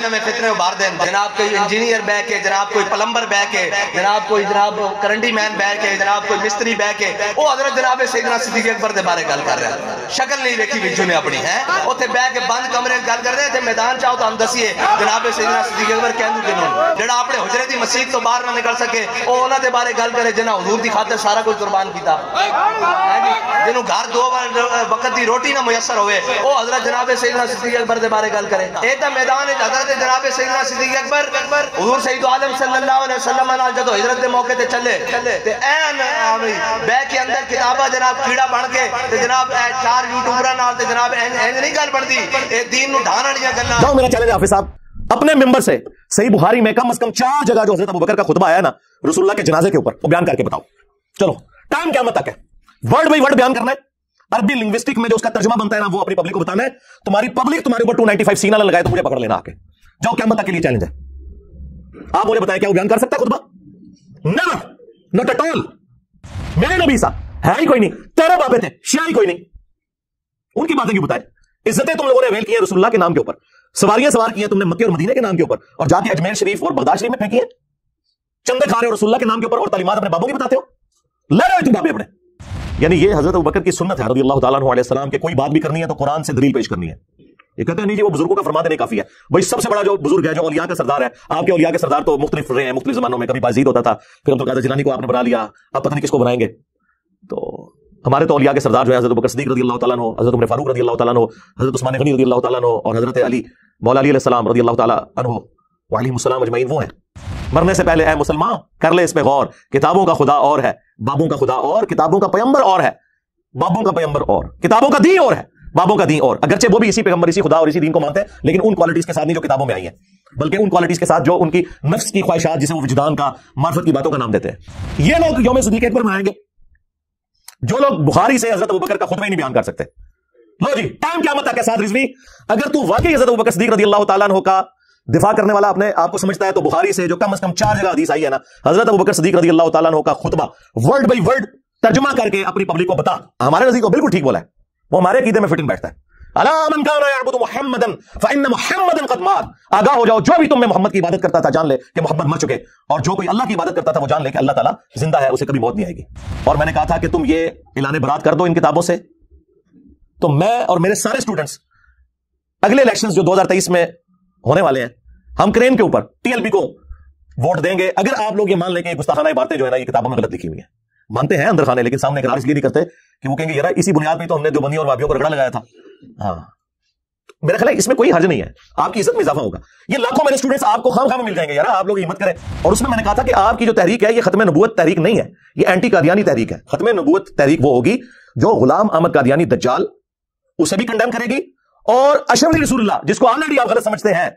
महीने में तो फितने उभार दें जनाब कोई इंजीनियर बह के जनाब कोई प्लम्बर बह के जनाब कोई जनाब करंडी मैन बह के जनाब कोई मिस्त्री बह के वो हजरत जनाब सैदना सिद्दीक अकबर के बारे गल कर रहे हैं शक्ल नहीं देखी बिजू ने अपनी है उसे बह के बंद कमरे गल कर रहे थे मैदान चाहो तो हम दसीए जनाब सैदना सिद्दीक अकबर कहू कि जरा अपने हजरे की मसीत तो बहर ना निकल सके वो उन्होंने बारे गल करे जिन्हें हजूर की खातर सारा कुछ कुर्बान किया जिन्हों घर दो वक्त की रोटी ना मुयसर होवे वो हजरत जनाब सैदना सिद्दीक अकबर के बारे गल करे एक मैदान हजरत बाद जनाब सैयदना सिद्दीक अकबर हुजूर सैयद आलम सल्लल्लाहु अलैहि वसल्लम नाल जदो हिजरत दे मौके ते चले ते ऐन बैग के अंदर किताबा जनाब कीड़ा बन के ते जनाब ए चार यूट्यूबरां नाल ते जनाब एन एन नहीं गल बनदी ए दीन नु ढान वाली गल्ला जाओ मेरा चैलेंज हाफिज साहब अपने मेंबर से सही बुहारी में कम से कम चार जगह जो हजरत अबू बकर का खुतबा आया ना रसूलुल्लाह के जनाजे के ऊपर वो बयान करके बताओ चलो टाइम क्या मतलब तक है वर्ड बाय वर्ड बयान करना है अरबी लिंग्विस्टिक में जो उसका तर्जुमा बनता है ना वो अपनी पब्लिक को बताना है तुम्हारी पब्लिक तुम्हारे ऊपर 295 सीना लगाए तो मुझे पकड़ लेना आके जाओ क्या के लिए चैलेंज है आप बोले बताया क्या वो बयान कर सकता है खुतबा नेवर नॉट एट ऑल मेरे नबी सा है ही कोई नहीं तेरे बाबे थे शिया ही कोई नहीं उनकी बातें क्यों बताए इज्जतें तुम लोगों ने अवेल की है रसुल्ला के नाम के ऊपर सवारियां सवार की है तुमने मक्के और मदीने के नाम के ऊपर और जाके अजमेर शरीफ और बगदाद शरीफ में फेंकी है चंदे खा रहे हो रसुल्ला के नाम के ऊपर और तालीमत अपने बाबू की बताते हो ले रहे तुम बाबे अपने यानी ये हजरत बकर की सुन्नत है रबी अल्लाह तसलाम के कोई बात भी करनी है तो कुरान से दलील पेश करनी है ये कहते हैं नहीं वो बुजुर्गों का फरमा देने काफी है भाई सबसे बड़ा जो बुजुर्ग है जो औलिया का सरदार है आपके औलिया के सरदार तो मुख्तलिफ रहे हैं मुख्तलिफ जमानों में कभी बाजीद होता था फिर हम तो कहते जिलानी को आपने बना लिया अब पता नहीं किसको बनाएंगे तो हमारे तो औलिया के सरदार जो है हजरत बकर सदीक रदी अल्लाह तला हो हजरत उमर फारूक रदी अल्लाह तला हो हजरत उस्मान गनी रदी अल्लाह तला हो और हजरत अली मौला अली सलाम रदी अल्लाह तला हो मुसलाम अजमैन वो हैं मरने से पहले ए मुसलमान कर ले इस पे गौर किताबों का खुदा और है बाबों का खुदा और किताबों का पैम्बर और है बाबों का पैम्बर और किताबों का दी और है बाबों का दी और अगरचे वो भी इसी पैगंबर इसी खुदा और इसी दिन को मानते हैं लेकिन उन क्वालिटीज के साथ नहीं जो किताबों में आई है बल्कि उन क्वालिटीज के साथ जो उनकी नफ्स की ख्वाहिशात जिसे वो विजदान का मार्फत की बातों का नाम देते हैं ये लोग योम सदीक पर मनाएंगे जो लोग बुखारी से हजरत बकर का खुद ही नहीं बयान कर सकते लो जी टाइम क्या मत के साथ रिजवी अगर तू वाकई हजरत बकर सदीक रजी अल्लाह तला का दिफा करने वाला अपने आपको समझता है तो बुखारी से जो कम अज कम चार जगह अधीस आई है ना हजरत अबू बकर सदीक रजी अल्लाह तला का खुतबा वर्ल्ड बाई वर्ड तर्जमा करके अपनी पब्लिक को बता हमारे नजीक को बिल्कुल ठीक बोला है वो हमारे कीदे में फिटिंग बैठता है आगा हो जाओ जो भी तुम मोहम्मद की इबादत करता था जान ले कि मोहम्मद मर चुके और जो कोई अल्लाह की इबादत करता था वो जान ले कि अल्लाह ताला जिंदा है उसे कभी मौत नहीं आएगी और मैंने कहा था कि तुम ये ऐलान बरात कर दो इन किताबों से तो मैं और मेरे सारे स्टूडेंट्स अगले इलेक्शन जो 2023 में होने वाले हैं हम क्रेन के ऊपर टीएलपी को वोट देंगे अगर आप लोग ये मान लेंगे गुस्ताखाना बातें जो है ना ये किताबों में गलत लिखी हुई है मानते हैं अंदर खाने लेकिन सामने करार इसलिए नहीं करते कि वो कहेंगे यार इसी बुनियाद पर तो हमने देवबंदियों और वापियों को रगड़ा लगाया था हाँ मेरा ख्याल है इसमें कोई हर्ज नहीं है आपकी इज्जत में इजाफा होगा ये लाखों मेरे स्टूडेंट्स आपको खाम खाम मिल जाएंगे यार आप लोग हिम्मत करें और उसमें मैंने कहा था कि आपकी जो तहरीक है ये खत्म नबूत तहरीक नहीं है ये एंटी कादियानी तहरीक है खत्म नबूत तहरीक वो होगी जो गुलाम अहमद कादियानी दज्जाल उसे भी कंडेम करेगी और अशरफ रसूल्ला जिसको ऑलरेडी आप गलत समझते हैं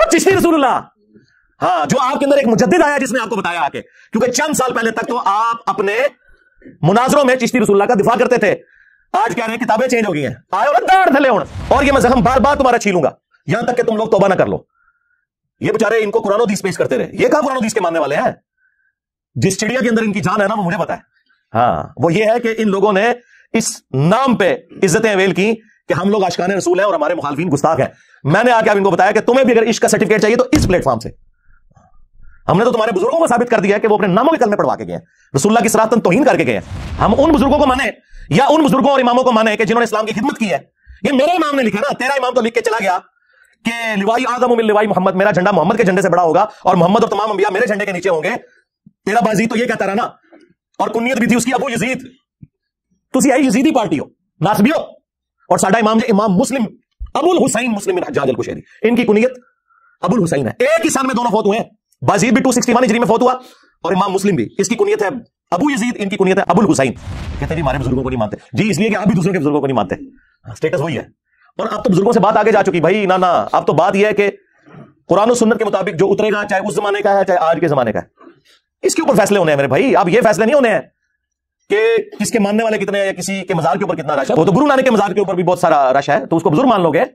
और चिश्ती रसूल्ला हाँ जो आपके अंदर एक मुजद्द आया जिसने आपको बताया आके क्योंकि चंद साल पहले तक तो आप अपने मुनाजरों में चिश्ती रसुल्ला का दिफा करते थे आज क्या रहे किताबें चेंज हो गई हैं आयो दाड़ थले और ये मैं जख्म बार बार तुम्हारा छीलूंगा यहां तक कि तुम लोग तोबा ना कर लो ये बेचारे इनको कुरानो दीस पेश करते रहे ये कहा कुरानो दीस के मानने वाले हैं जिस चिड़िया के अंदर इनकी जान है ना वो मुझे पता है हाँ वो ये है कि इन लोगों ने इस नाम पे इज्जतें अवेल की कि हम लोग आशकान रसूल हैं और हमारे मुखालफी गुस्ताख हैं मैंने आके आप इनको बताया कि तुम्हें भी अगर इश्क का सर्टिफिकेट चाहिए तो इस प्लेटफॉर्म से हमने तो तुम्हारे बुजुर्गों को साबित कर दिया है कि वो अपने नामों के में पढ़वा के गए रसुल्ला की सरातन तोहन करके गए हम उन बुजुर्गों को माने या उन बुजुर्गों और इमामों को माने कि जिन्होंने इस्लाम की खिदमत की है ये मेरे इमाम ने लिखा ना तेरा इमाम तो लिख के चला गया कि लिवाई आदम लिवाई मोहम्मद मेरा झंडा मोहम्मद के झंडे से बड़ा होगा और मोहम्मद और तमाम अंबिया मेरे झंडे के नीचे होंगे तेरा बाजी तो ये कहता रहा ना और कुनियत भी थी उसकी अबू यजीद तुम आई यजीदी पार्टी हो नासबी हो और साडा इमाम इमाम मुस्लिम अबुल हुसैन मुस्लिम इनकी कुनियत अबुल हुसैन है एक ही साल में दोनों फोत हुए हैं बाजीद भी 261 हिजरी में फौत हुआ और इमाम मुस्लिम भी इसकी कुनियत है अबू यजीद इनकी कुनियत है अबुल हुसैन कहते हैं हमारे बुजुर्गों को नहीं मानते जी इसलिए कि आप भी दूसरों के बुजुर्गों को नहीं मानते स्टेटस हाँ, वही है और अब तो बुजुर्गों से बात आगे जा चुकी भाई ना ना अब तो बात यह है कि कुरान और सुन्नत के मुताबिक जो उतरेगा चाहे उस जमाने का है चाहे आज के जमाने का है इसके ऊपर फैसले होने हैं मेरे भाई अब ये फैसले नहीं होने हैं कि किसके मानने वाले कितने हैं या किसी के मजार के ऊपर कितना रश है वो तो गुरु नानक के मजार के ऊपर भी बहुत सारा रश है तो उसको बुजुर्ग मान लोगे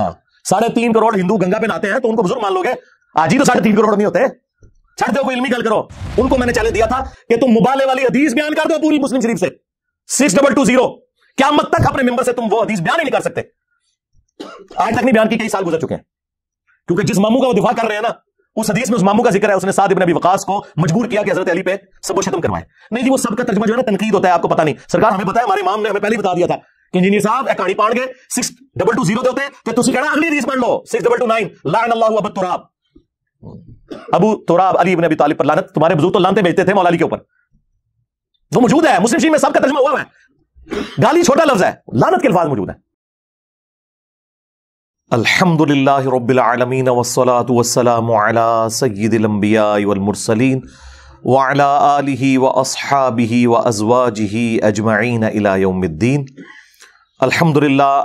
हाँ साढ़े तीन करोड़ हिंदू गंगा पे नहाते हैं तो उनको बुजुर्ग मान लोगे आज ही तो साढ़े तीन करोड़ नहीं होते छठ दो कोई इल्मी गल करो उनको मैंने चैलेंज दिया था कि तुम मुबाले वाली अधीज बयान कर दो पूरी मुस्लिम शरीफ से सिक्स डबल टू जीरो क्या मत तक अपने मेंबर से तुम वो अधीज बयान ही नहीं कर सकते आज तक नहीं बयान की कई साल गुजर चुके हैं क्योंकि जिस मामू का वो दिफा कर रहे हैं ना उस हदीस में उस मामू का जिक्र है उसने साथ इबन अभी वकास को मजबूर किया कि हजरत अली पे सब खत्म करवाए नहीं जी वो सबका तर्जमा जो है ना तनकीद होता है आपको पता नहीं सरकार हमें बताया हमारे माम ने हमें पहले बता दिया था कि इंजीनियर साहब एक कहानी पाड़ गए सिक्स डबल टू जीरो देते तो तुम कहना अगली हदीस पढ़ लो six double two nine line अल्लाह हुआ तुराब अबू तोरा अली तालिब पर लानत तुम्हारे बुजुर्ग तो लानते भेजते थे मौलाली के ऊपर वो मौजूद है मुस्लिम शरीफ में सबका हुआ है गाली छोटा लफ्ज है लानत के अल्फाज मौजूद है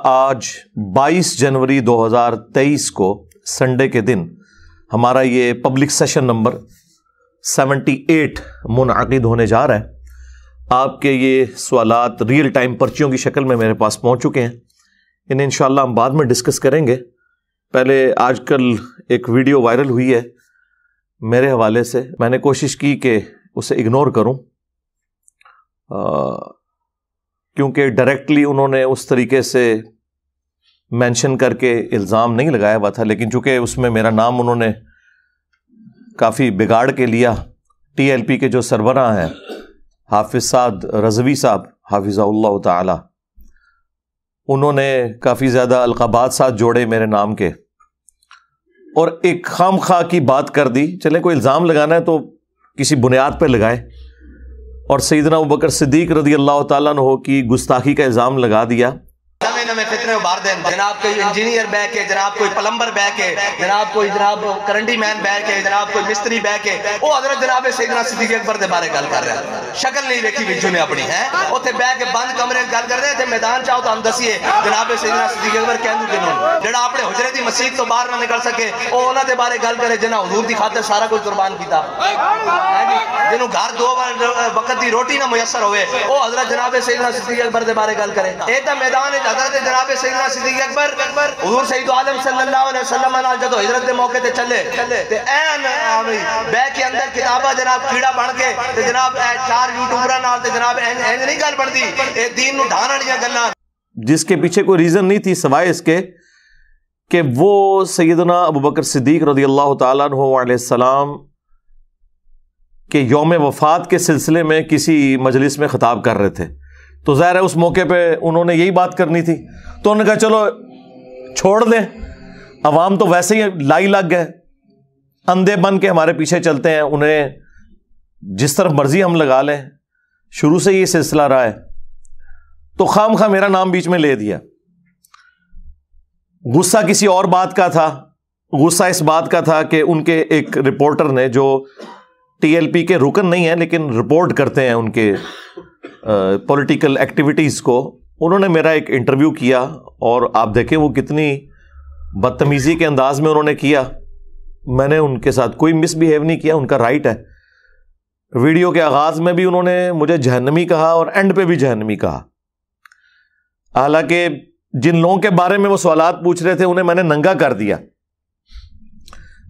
आज 22 जनवरी 2023 को संडे के दिन हमारा ये पब्लिक सेशन नंबर 78 मुनद होने जा रहा है आपके ये सवालत रियल टाइम पर्चियों की शक्ल में मेरे पास पहुंच चुके हैं इन्हें इन हम बाद में डिस्कस करेंगे पहले आजकल एक वीडियो वायरल हुई है मेरे हवाले से मैंने कोशिश की कि उसे इग्नोर करूं क्योंकि डायरेक्टली उन्होंने उस तरीके से मेंशन करके इल्ज़ाम नहीं लगाया हुआ था लेकिन चूँकि उसमें मेरा नाम उन्होंने काफ़ी बिगाड़ के लिया टीएलपी के जो सरबरा हैं हाफिज साद रजवी साहब हाफिज़ा ताला उन्होंने काफ़ी ज़्यादा अलकाबाद साथ जोड़े मेरे नाम के और एक खाम खा की बात कर दी चले कोई इल्ज़ाम लगाना है तो किसी बुनियाद पर लगाए और सईदना बकर सिद्दीक रदी अल्लाह तु की गुस्ताखी का इल्ज़ाम लगा दिया जहनम में फितने उबार दें जनाब कोई इंजीनियर बह के जनाब कोई प्लम्बर बह के जनाब कोई जनाब करंटी मैन बह के जनाब कोई मिस्त्री बह के वो हजरत जनाब सैदना सिद्दीक अकबर के बारे गल कर रहा है शक्ल नहीं देखी बिजू ने अपनी है उसे बह के बंद कमरे गल कर रहे थे मैदान चाहो तो हम दसीए जनाब सैदना सिद्दीक अकबर कहू कि जरा अपने हजरे की मसीत तो बहर ना निकल सके उन्होंने बारे गल करे जिन्हें हजूर की खातर सारा कुछ कुर्बान किया जिन घर दो वक्त की रोटी ना मुयसर हो हजरत जनाब सैदना सिद्दीक अकबर के बारे गल करे एक मैदान हजरत जनाब सिद्दीक अकबर हुजूर सईद आलम सल्लल्लाहु अलैहि वसल्लम नाल जदो हजरत दे मौके ते चले ते बै के अंदर किताबा जनाब कीड़ा बन के ते जनाब ए चार नाल ते जनाब नहीं गल बनदी ए दीन नु वाली गल्ला जिसके पीछे कोई रीजन नहीं थी सवाए इसके कि वो सैदना अबू बकर सिद्दीक रजी अल्लाह तुम के योम वफात के सिलसिले में किसी मजलिस में खिताब कर रहे थे तो ज़ाहिर है उस मौके पे उन्होंने यही बात करनी थी तो उन्होंने कहा चलो छोड़ दें अवाम तो वैसे ही लाई लग गए अंधे बन के हमारे पीछे चलते हैं उन्हें जिस तरफ मर्जी हम लगा लें शुरू से ये सिलसिला रहा है तो खाम खा मेरा नाम बीच में ले दिया गुस्सा किसी और बात का था गुस्सा इस बात का था कि उनके एक रिपोर्टर ने जो टीएलपी के रुकन नहीं है लेकिन रिपोर्ट करते हैं उनके पॉलिटिकल एक्टिविटीज़ को उन्होंने मेरा एक इंटरव्यू किया और आप देखें वो कितनी बदतमीज़ी के अंदाज़ में उन्होंने किया मैंने उनके साथ कोई मिसबिहेव नहीं किया उनका राइट है वीडियो के आगाज़ में भी उन्होंने मुझे जहनमी कहा और एंड पे भी जहनमी कहा हालांकि जिन लोगों के बारे में वो सवाल पूछ रहे थे उन्हें मैंने नंगा कर दिया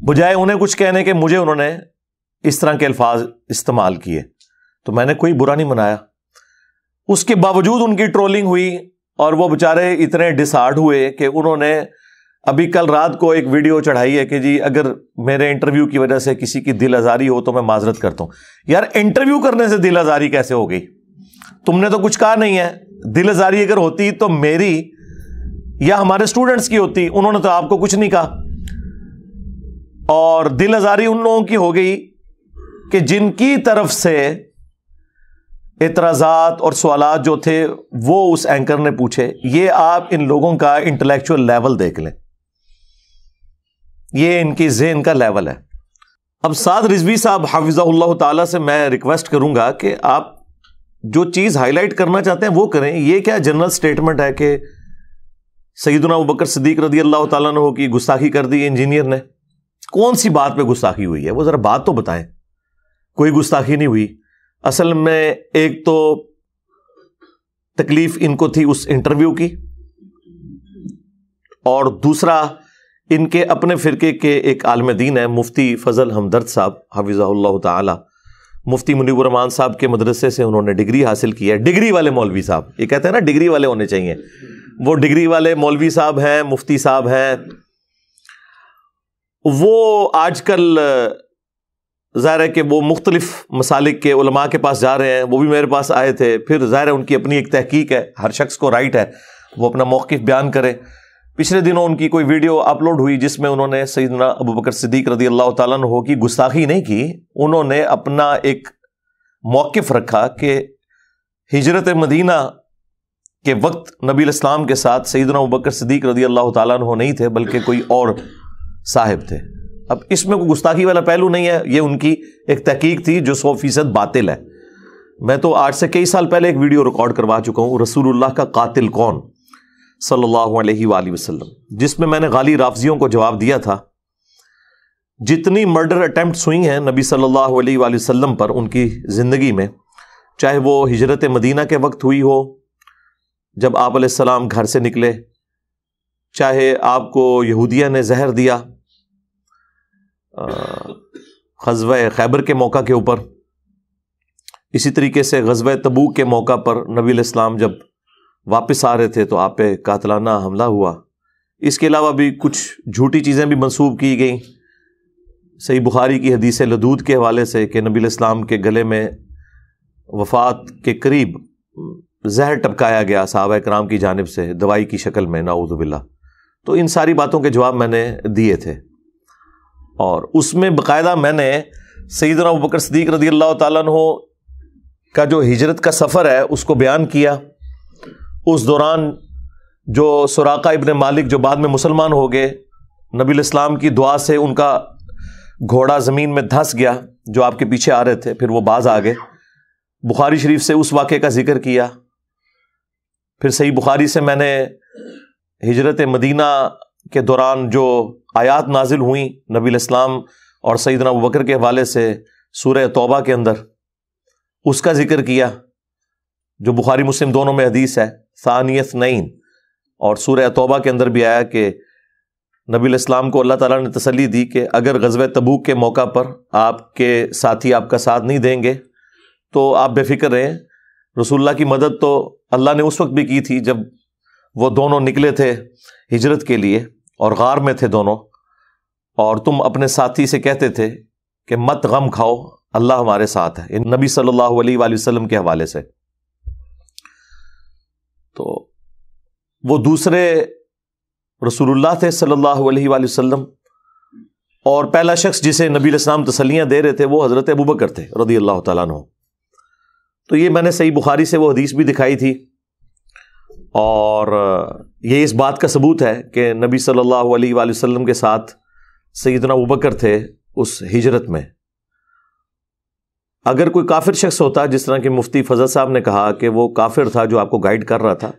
बजाय उन्हें कुछ कहने के मुझे उन्होंने इस तरह के अल्फाज इस्तेमाल किए तो मैंने कोई बुरा नहीं मनाया उसके बावजूद उनकी ट्रोलिंग हुई और वो बेचारे इतने डिसार्ड हुए कि उन्होंने अभी कल रात को एक वीडियो चढ़ाई है कि जी अगर मेरे इंटरव्यू की वजह से किसी की दिल आज़ारी हो तो मैं माजरत करता हूं यार इंटरव्यू करने से दिल आज़ारी कैसे हो गई तुमने तो कुछ कहा नहीं है दिल आज़ारी अगर होती तो मेरी या हमारे स्टूडेंट्स की होती उन्होंने तो आपको कुछ नहीं कहा और दिल आज़ारी उन लोगों की हो गई कि जिनकी तरफ से एतराज़ात और सवाल जो थे वो उस एंकर ने पूछे ये आप इन लोगों का इंटेलेक्चुअल लेवल देख लें ये इनकी जहन का लेवल है अब साद रिजवी साहब हाफिज़ा ताला से मैं रिक्वेस्ट करूंगा कि आप जो चीज़ हाईलाइट करना चाहते हैं वो करें यह क्या जनरल स्टेटमेंट है कि सईद ना बकर सदीक रदी अल्लाह तु की गुस्ताखी कर दी इंजीनियर ने कौन सी बात पर गुस्ताखी हुई है वो ज़रा बात तो बताएं कोई गुस्ताखी नहीं हुई असल में एक तो तकलीफ इनको थी उस इंटरव्यू की और दूसरा इनके अपने फ़िरके के एक आलम दीन है मुफ्ती फजल हमदर्द साहब हाफिजा ताली मुफ्ती मुनीबरमान साहब के मदरसे से उन्होंने डिग्री हासिल की है डिग्री वाले मौलवी साहब ये कहते हैं ना डिग्री वाले होने चाहिए वो डिग्री वाले मौलवी साहब हैं मुफ्ती साहब हैं वो आजकल ज़ाहिर है कि वो मुख्तलिफ मसालिक के उलमा के पास जा रहे हैं वो भी मेरे पास आए थे फिर ज़ाहिर है उनकी अपनी एक तहकीक है हर शख्स को राइट है वो अपना मौक़ बयान करें पिछले दिनों उनकी कोई वीडियो अपलोड हुई जिसमें उन्होंने सईद अबू बकर सिद्दीक रदी अल्लाह तु की गुस्ताखी नहीं की उन्होंने अपना एक मौक़ रखा कि हिजरत मदीना के वक्त नबी इस्लाम के साथ सईदना अबू बकर सिद्दीक रदी अल्लाह तु नहीं थे बल्कि कोई और साहिब थे अब इसमें कोई गुस्ताखी वाला पहलू नहीं है ये उनकी एक तहकीक थी जो सौ फीसद बातिल है मैं तो आज से कई साल पहले एक वीडियो रिकॉर्ड करवा चुका हूँ रसूलुल्लाह का कातिल कौन सल्लल्लाहु अलैहि वसल्लम जिसमें मैंने गाली राफजियों को जवाब दिया था जितनी मर्डर अटैम्प्ट हुई हैं नबी सल्लल्लाहु अलैहि वसल्लम पर उनकी ज़िंदगी में चाहे वो हिजरत मदीना के वक्त हुई हो जब आप घर से निकले चाहे आपको यहूदिया ने जहर दिया गजब खैबर के मौका के ऊपर इसी तरीके से गजब तबू के मौका पर नबी इस्लाम जब वापस आ रहे थे तो आप पे कातलाना हमला हुआ इसके अलावा भी कुछ झूठी चीज़ें भी मंसूब की गई सही बुखारी की हदीस लदूद के हवाले से कि नबी इस्लाम के गले में वफात के करीब जहर टपकाया गया साहब कराम की जानब से दवाई की शक्ल में नाउजुबिल्ला तो इन सारी बातों के जवाब मैंने दिए थे और उसमें बकायदा मैंने सईद बकर सदीक रदी अल्लाह तु का जो हिजरत का सफ़र है उसको बयान किया उस दौरान जो सुराका इबन मालिक जो बाद में मुसलमान हो गए नबी इस्लाम की दुआ से उनका घोड़ा ज़मीन में धंस गया जो आपके पीछे आ रहे थे फिर वो बाज आ गए बुखारी शरीफ से उस वाक़े का जिक्र किया फिर सही बुखारी से मैंने हिजरत मदीना के दौरान जो आयात नाजिल हुई नबी इस्लाम और सईद नबू बकर के हवाले से सूर्य तौबा के अंदर उसका जिक्र किया जो बुखारी मुस्लिम दोनों में हदीस है सानियत नईन और सूर्य तौबा के अंदर भी आया कि नबी इस्लाम को अल्लाह ताला ने तसली दी कि अगर गजब तबूक के मौका पर आपके साथी आपका साथ नहीं देंगे तो आप बेफिक्र रहें रसुल्ला की मदद तो अल्लाह ने उस वक्त भी की थी जब वो दोनों निकले थे हिजरत के लिए और गार में थे दोनों और तुम अपने साथी से कहते थे कि मत गम खाओ अल्लाह हमारे साथ है इन नबी सल्लल्लाहु अलैहि वसल्लम के हवाले से तो वो दूसरे रसूलुल्लाह थे सल्लल्लाहु अलैहि वसल्लम और पहला शख्स जिसे नबी इस्लाम तसलियाँ दे रहे थे वो हज़रत अबू बकर थे रदी अल्लाह तु तो ये मैंने सही बुखारी से वो हदीस भी दिखाई थी और ये इस बात का सबूत है कि नबी सल्लल्लाहु अलैहि वसल्लम के साथ सैदना उबकर थे उस हिजरत में अगर कोई काफिर शख्स होता जिस तरह के मुफ्ती फजल साहब ने कहा कि वो काफिर था जो आपको गाइड कर रहा था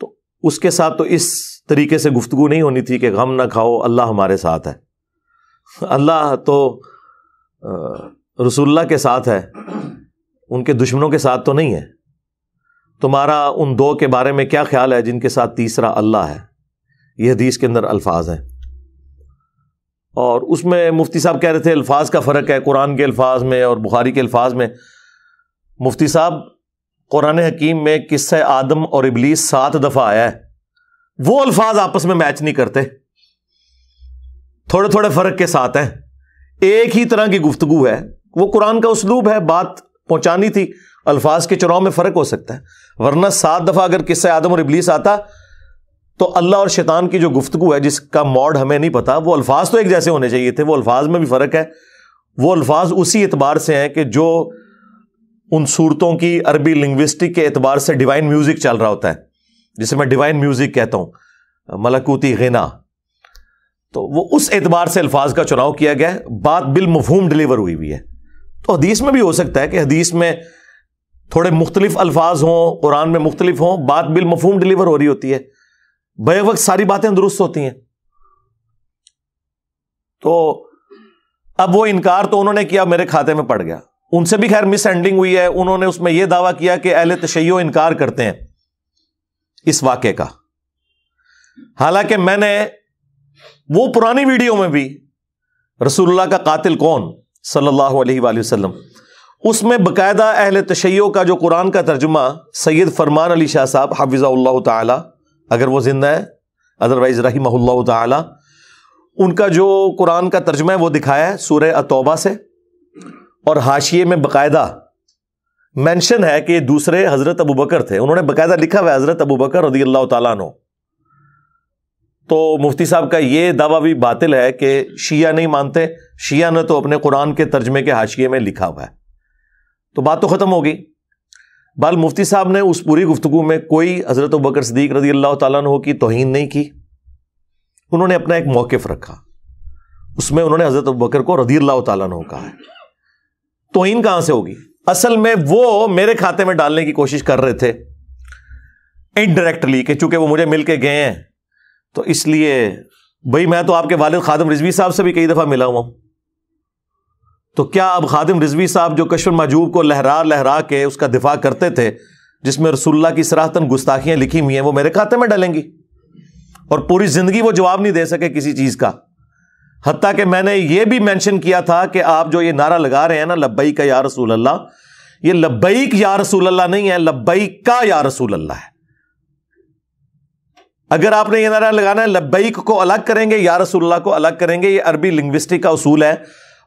तो उसके साथ तो इस तरीके से गुफ्तु नहीं होनी थी कि गम ना खाओ अल्लाह हमारे साथ है अल्लाह तो रसुल्ला के साथ है उनके दुश्मनों के साथ तो नहीं है तुम्हारा उन दो के बारे में क्या ख्याल है जिनके साथ तीसरा अल्लाह है यह हदीस के अंदर अल्फाज हैं और उसमें मुफ्ती साहब कह रहे थे अल्फाज का फ़र्क है कुरान के अल्फाज में और बुखारी के अल्फाज में मुफ्ती साहब कुरान हकीम में किस्से आदम और इबलीस सात दफ़ा आया है वो अल्फाज आपस में मैच नहीं करते थोड़े थोड़े फ़र्क के साथ हैं एक ही तरह की गुफ्तगु है वो कुरान का उसलूब है बात पहुंचानी थी अल्फाज के चुनाव में फ़र्क हो सकता है वरना सात दफ़ा अगर किस्सा आदम और इबलीस आता तो अल्लाह और शैतान की जो गुफ्तु है जिसका मॉड हमें नहीं पता वो अल्फाज तो एक जैसे होने चाहिए थे वो अल्फाज में भी फ़र्क है वो अल्फाज उसी एतबार से हैं कि जो उन सूरतों की अरबी लिंग्विस्टिक के एतबार से डिवाइन म्यूज़िक चल रहा होता है जिसे मैं डिवाइन म्यूज़िक कहता हूं मलकूती गना तो वो उस एतबार से अल्फाज का चुनाव किया गया बात बिल मफहूम डिलीवर हुई हुई है तो हदीस में भी हो सकता है कि हदीस में थोड़े मुख्तलिफ अल्फाज हों कुरान में मुख्तलिफ हों बात बिल मफहम डिलीवर हो रही होती है बे वक्त सारी बातें दुरुस्त होती हैं तो अब वो इनकार तो उन्होंने किया मेरे खाते में पड़ गया उनसे भी खैर मिस एंडिंग हुई है उन्होंने उसमें यह दावा किया कि अहल तशैयो इनकार करते हैं इस वाक्य का हालांकि मैंने वो पुरानी वीडियो में भी रसूलुल्लाह का कातिल कौन सल्लल्लाहु अलैहि वसल्लम उसमें बाकायदा अहल तशैय का जो कुरान का तर्जुमा सैयद फरमान अली शाह साहब हाफिज़ा ताला अगर वो ज़िंदा है अदरवाइज़ रही ताला उनका जो कुरान का तर्जुमा है वो दिखाया है सूर्य अतोबा से और हाशिए में बाकायदा मेंशन है कि दूसरे हज़रत अबू बकर थे उन्होंने बाकायदा लिखा हुआ हज़रत अबू बकर रदी अल्लाह तु तो मुफ्ती साहब का ये दावा भी बातिल है कि शिया नहीं मानते शिया ने तो अपने कुरान के तर्जमे के हाशिए में लिखा हुआ है तो बात तो ख़त्म हो गई बाल मुफ्ती साहब ने उस पूरी गुफ्तु में कोई हज़रत बकर सदीक रजी अल्लाह तु की तोहन नहीं की उन्होंने अपना एक मौकफ रखा उसमें उन्होंने हज़रत बकर को रदी अल्लाह तु कहा है तोहन कहां से होगी असल में वो मेरे खाते में डालने की कोशिश कर रहे थे इनडायरेक्टली कि चूंकि वो मुझे मिल के गए हैं तो इसलिए भाई मैं तो आपके वालिद खादम रिजवी साहब से भी कई दफ़ा मिला हुआ हूँ तो क्या अब खादिम रिजवी साहब जो कशन मजूब को लहरा लहरा के उसका दिफा करते थे जिसमें रसुल्ला की सराहतन गुस्ताखियाँ लिखी हुई हैं वो मेरे खाते में डलेंगी और पूरी ज़िंदगी वो जवाब नहीं दे सके किसी चीज़ का हती कि मैंने ये भी मैंशन किया था कि आप जो ये नारा लगा रहे हैं ना लब्बई का या रसूल अल्लाह ये लब्बईक या रसूल अल्लाह नहीं है लब्बई का या रसूल अल्लाह है अगर आपने ये नारा लगाना है लब्बईक को अलग करेंगे या अल्लाह को अलग करेंगे ये अरबी लिंग्विस्टिक का उसूल है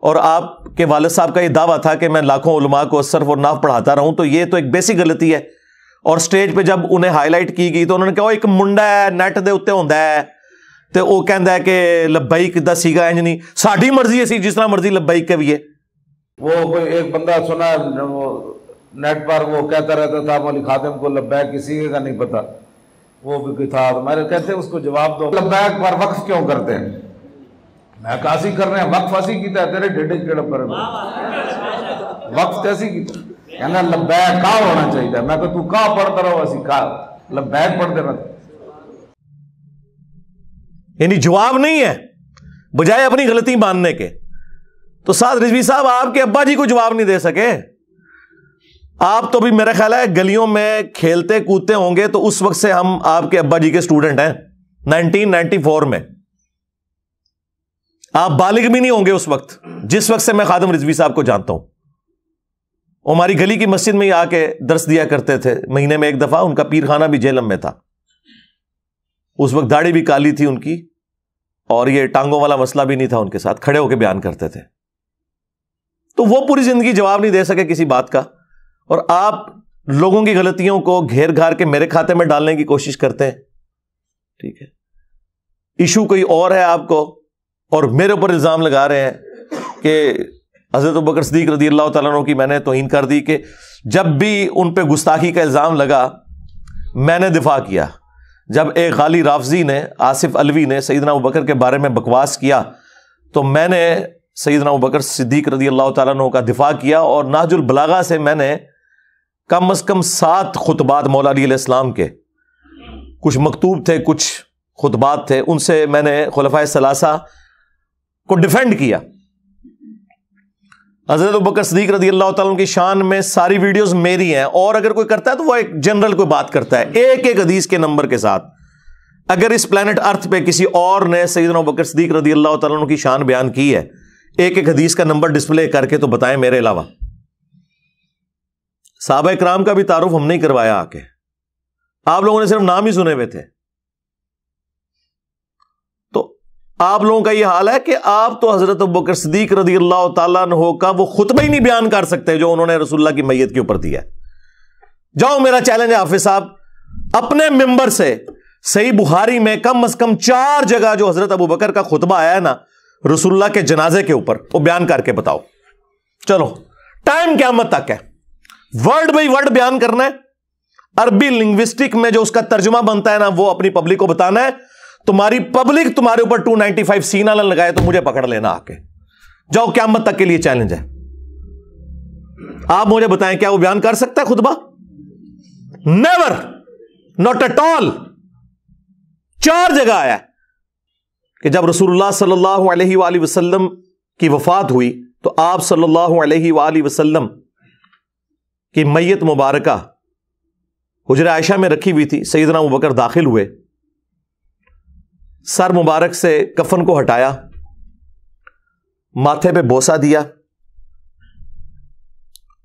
और आपके वाल साहब का ये दावा था कि मैं लाखों उलमा को सर्फ और नाफ पढ़ाता रहूं तो ये तो एक बेसिक गलती है और स्टेज पे जब उन्हें हाईलाइट की गई तो उन्होंने कहा एक मुंडा है नैट के उत्ते हों तो वह कहें कि ਹੈ ਕਿ सीगा इंज नहीं सा मर्जी ਸਾਡੀ जिस तरह मर्जी ਤਰ੍ਹਾਂ ਮਰਜ਼ੀ ਲਬੈਕ ਕਹੀਏ वो कोई एक बंदा सुना वो नेट पर वो कहता रहता था मौली खादिम को लब्बैक किसी का नहीं पता वो भी कोई था तो मैंने कहते उसको जवाब दो लब्बैक पर वक्फ क्यों करते हैं नकासी कर रहे हैं वक्फ असी किया तेरे ढेडे केड़ा पर वक्फ कैसी किया कहना लबैक का होना चाहिए मैं तो तू का पढ़ता रहो असी का लबै पढ़ते रहो यानी जवाब नहीं है बजाय अपनी गलती मानने के तो साथ रिजवी साहब आपके अब्बा जी को जवाब नहीं दे सके आप तो भी मेरा ख्याल है गलियों में खेलते कूदते होंगे तो उस वक्त से हम आपके अब्बा जी के स्टूडेंट हैं 1994 में आप बालिग भी नहीं होंगे उस वक्त जिस वक्त से मैं खादम रिजवी साहब को जानता हूं हमारी गली की मस्जिद में ही आके दर्श दिया करते थे महीने में एक दफा उनका पीरखाना भी जेलम में था उस वक्त दाढ़ी भी काली थी उनकी और ये टांगों वाला मसला भी नहीं था उनके साथ खड़े होकर बयान करते थे तो वो पूरी जिंदगी जवाब नहीं दे सके किसी बात का और आप लोगों की गलतियों को घेर घार के मेरे खाते में डालने की कोशिश करते हैं ठीक है इशू कोई और है आपको और मेरे ऊपर इल्ज़ाम लगा रहे हैं कि हज़रत बकर सदीक रदी अल्लाह तु की मैंने तोहन कर दी कि जब भी उन पर गुस्ताखी का इल्ज़ाम लगा मैंने दिफा किया जब एक गाली राफजी ने आसिफ अलवी ने सईद सईदना बकर के बारे में बकवास किया तो मैंने सईदना बकर सिद्दीक रदी अल्लाह तु का दिफा किया और नाजुल बलागा से मैंने कम अज़ कम सात खुतबात मौला के कुछ मकतूब थे कुछ खुतबात थे उनसे मैंने खलफा सलासा को डिफेंड किया हजरत बकर सदीक रजी अल्लाह तुम की शान में सारी वीडियोस मेरी हैं और अगर कोई करता है तो वह एक जनरल कोई बात करता है एक एक हदीस के नंबर के साथ अगर इस प्लानट अर्थ पर किसी और ने सईदन बकर सदीक रजी अल्लाह तुम की शान बयान की है एक एक हदीस का नंबर डिस्प्ले करके तो बताएं मेरे अलावा साहब कराम का भी तारुफ हमने ही करवाया आके आप लोगों ने सिर्फ नाम ही सुने हुए थे आप लोगों का ये हाल है कि आप तो हजरत बकर सदीक रदी अल्लाह तह का वो खुतबा ही नहीं बयान कर सकते जो उन्होंने रसुल्ला की मैयत के ऊपर दिया जाओ मेरा चैलेंज है हाफिज साहब अपने मेंबर से सही बुहारी में कम अज कम चार जगह जो हजरत अबू बकर का खुतबा आया है ना रसुल्ला के जनाजे के ऊपर वो बयान करके बताओ चलो टाइम क्या मत तक है वर्ड बाई वर्ड बयान करना है अरबी लिंग्विस्टिक में जो उसका तर्जुमा बनता है ना वो अपनी पब्लिक को बताना है तुम्हारी पब्लिक तुम्हारे ऊपर 295 सी ना लगाए तो मुझे पकड़ लेना आके जाओ क्यामत तक के लिए चैलेंज है आप मुझे बताएं क्या वो बयान कर सकता है खुदबा नेवर नॉट एट ऑल चार जगह आया कि जब रसूलुल्लाह सल्लल्लाहु अलैहि वसल्लम की वफात हुई तो आप सल्लल्लाहु अलैहि वसल्लम की मैयत मुबारका हजर आयशा में रखी हुई थी सईदना मुबकर दाखिल हुए सर मुबारक से कफन को हटाया माथे पे बोसा दिया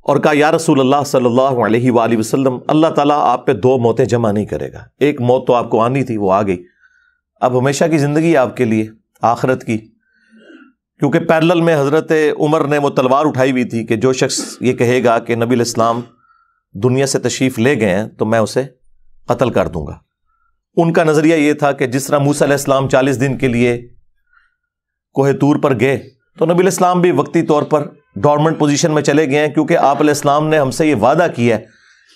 और कहा या रसूल अल्लाह सल्लल्लाहु अलैहि वसल्लम अल्लाह ताला आप पे दो मौतें जमा नहीं करेगा एक मौत तो आपको आनी थी वो आ गई अब हमेशा की ज़िंदगी आपके लिए आखरत की क्योंकि पैरल में हज़रत उमर ने वो तलवार उठाई हुई थी कि जो शख्स ये कहेगा कि नबी इस्लाम दुनिया से तशरीफ़ ले गए हैं तो मैं उसे कत्ल कर दूंगा उनका नज़रिया ये था कि जिस तरह मूसा इस्लाम चालीस दिन के लिए कोहे तूर पर गए तो नबी इस्लाम भी वक्ती तौर पर डॉर्मेंट पोजीशन में चले गए हैं क्योंकि आप इस्लाम ने हमसे ये वादा किया है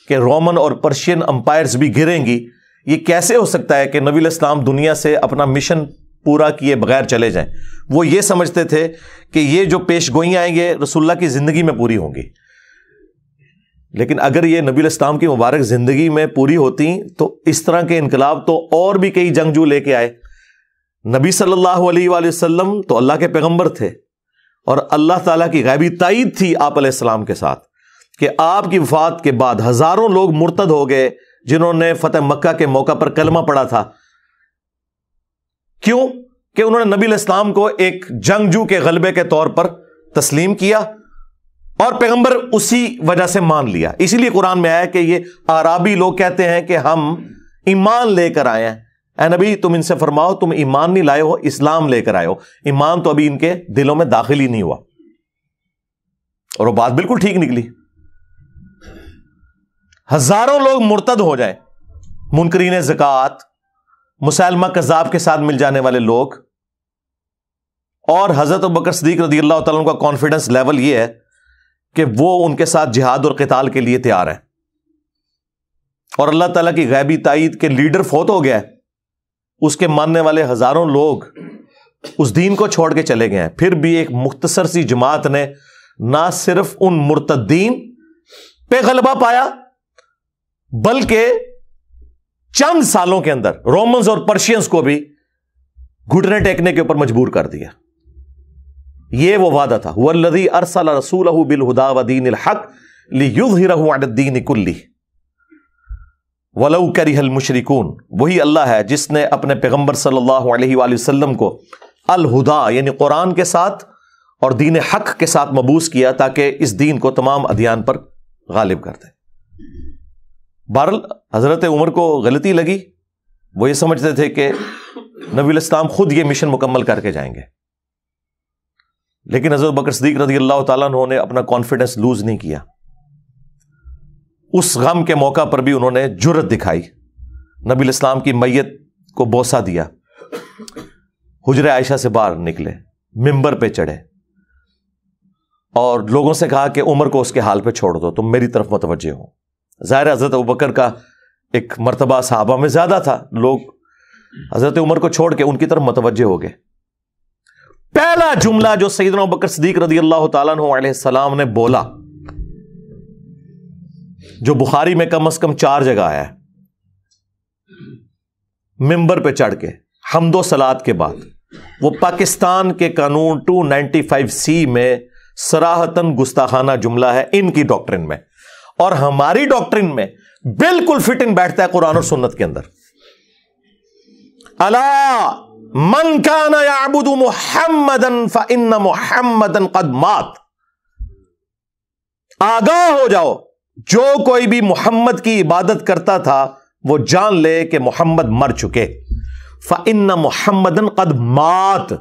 कि रोमन और पर्शियन अंपायर्स भी गिरेंगी ये कैसे हो सकता है कि नबी इस्लाम दुनिया से अपना मिशन पूरा किए बगैर चले जाएं वो ये समझते थे कि ये जो पेश गोइयाँ आएंगे रसुल्ला की ज़िंदगी में पूरी होंगी लेकिन अगर ये नबी इस्लाम की मुबारक ज़िंदगी में पूरी होती तो इस तरह के इनकलाब तो और भी कई जंगजू लेके आए नबी सल्लल्लाहु अलैहि वसल्लम तो अल्लाह के पैगंबर थे और अल्लाह ताला की गैबी तइद थी आप अलैहिस्सलाम के साथ कि आपकी वफात के बाद हज़ारों लोग मुर्तद हो गए जिन्होंने फतेह मक्का के मौका पर कलमा पड़ा था क्यों कि उन्होंने नबी इस्लाम को एक जंगजू के गलबे के तौर पर तस्लीम किया और पैगंबर उसी वजह से मान लिया इसीलिए कुरान में आया कि ये आराबी लोग कहते हैं कि हम ईमान लेकर आए हैं ए नबी तुम इनसे फरमाओ तुम ईमान नहीं लाए हो इस्लाम लेकर आए हो ईमान तो अभी इनके दिलों में दाखिल ही नहीं हुआ और वो बात बिल्कुल ठीक निकली हजारों लोग मुर्तद हो जाए मुनकरीन जक़ात मुसलमा कजाब के साथ मिल जाने वाले लोग और हजरत बकर सदीक रदी अल्लाह का कॉन्फिडेंस लेवल ये है कि वो उनके साथ जिहाद और कताल के लिए तैयार है और अल्लाह तला की गैबी तइद के लीडर फोत हो गया उसके मानने वाले हज़ारों लोग उस दीन को छोड़ के चले गए हैं फिर भी एक मुख्तसर सी जमात ने ना सिर्फ उन मुर्तदीन पे गलबा पाया बल्कि चंद सालों के अंदर रोमन्स और पर्शियंस को भी घुटने टेकने के ऊपर मजबूर कर दिया ये वो वादा था वल्लदी अरसल रसूल बिलहुदा वदीन हक लियुद्दीन कुल्ली वलऊ करिहल मुशरिकून वही अल्लाह है जिसने अपने पैगम्बर सल्लल्लाहु अलैहि वसल्लम को अलहुदा यानी कुरान के साथ और दीन हक के साथ मबूस किया ताकि इस दीन को तमाम अधियान पर गालिब कर दे बहरल हज़रत उमर को गलती लगी वो ये समझते थे कि नबी खुद ये मिशन मुकम्मल करके जाएंगे लेकिन हजरत बकर सदीक रजी अल्लाह तु ने अपना कॉन्फिडेंस लूज नहीं किया उस गम के मौका पर भी उन्होंने जुरत दिखाई नबी इस्लाम की मैयत को बोसा दिया हजर आयशा से बाहर निकले मिंबर पे चढ़े और लोगों से कहा कि उम्र को उसके हाल पे छोड़ दो तुम मेरी तरफ मतवजह हो ज़ाहिर हज़रत अबकर का एक मरतबा साहबा में ज़्यादा था लोग हज़रत उम्र को छोड़ के उनकी तरफ मतवजह हो गए पहला जुमला जो सईद बकर सदीक रदी अल्लाह तलाम ने बोला जो बुखारी में कम अज कम चार जगह आया मेंबर पे चढ़ के हमदो सलाद के बाद वो पाकिस्तान के कानून 295 सी में सराहतन गुस्ताखाना जुमला है इनकी डॉक्ट्रिन में और हमारी डॉक्ट्रिन में बिल्कुल फिट इन बैठता है कुरान और सुन्नत के अंदर अला मनकाना याबुद मोहम्मदन फ़िन मोहम्मदन कदमात आगा हो जाओ जो कोई भी मोहम्मद की इबादत करता था वो जान ले कि मोहम्मद मर चुके फ़िन मोहम्मदन कदमात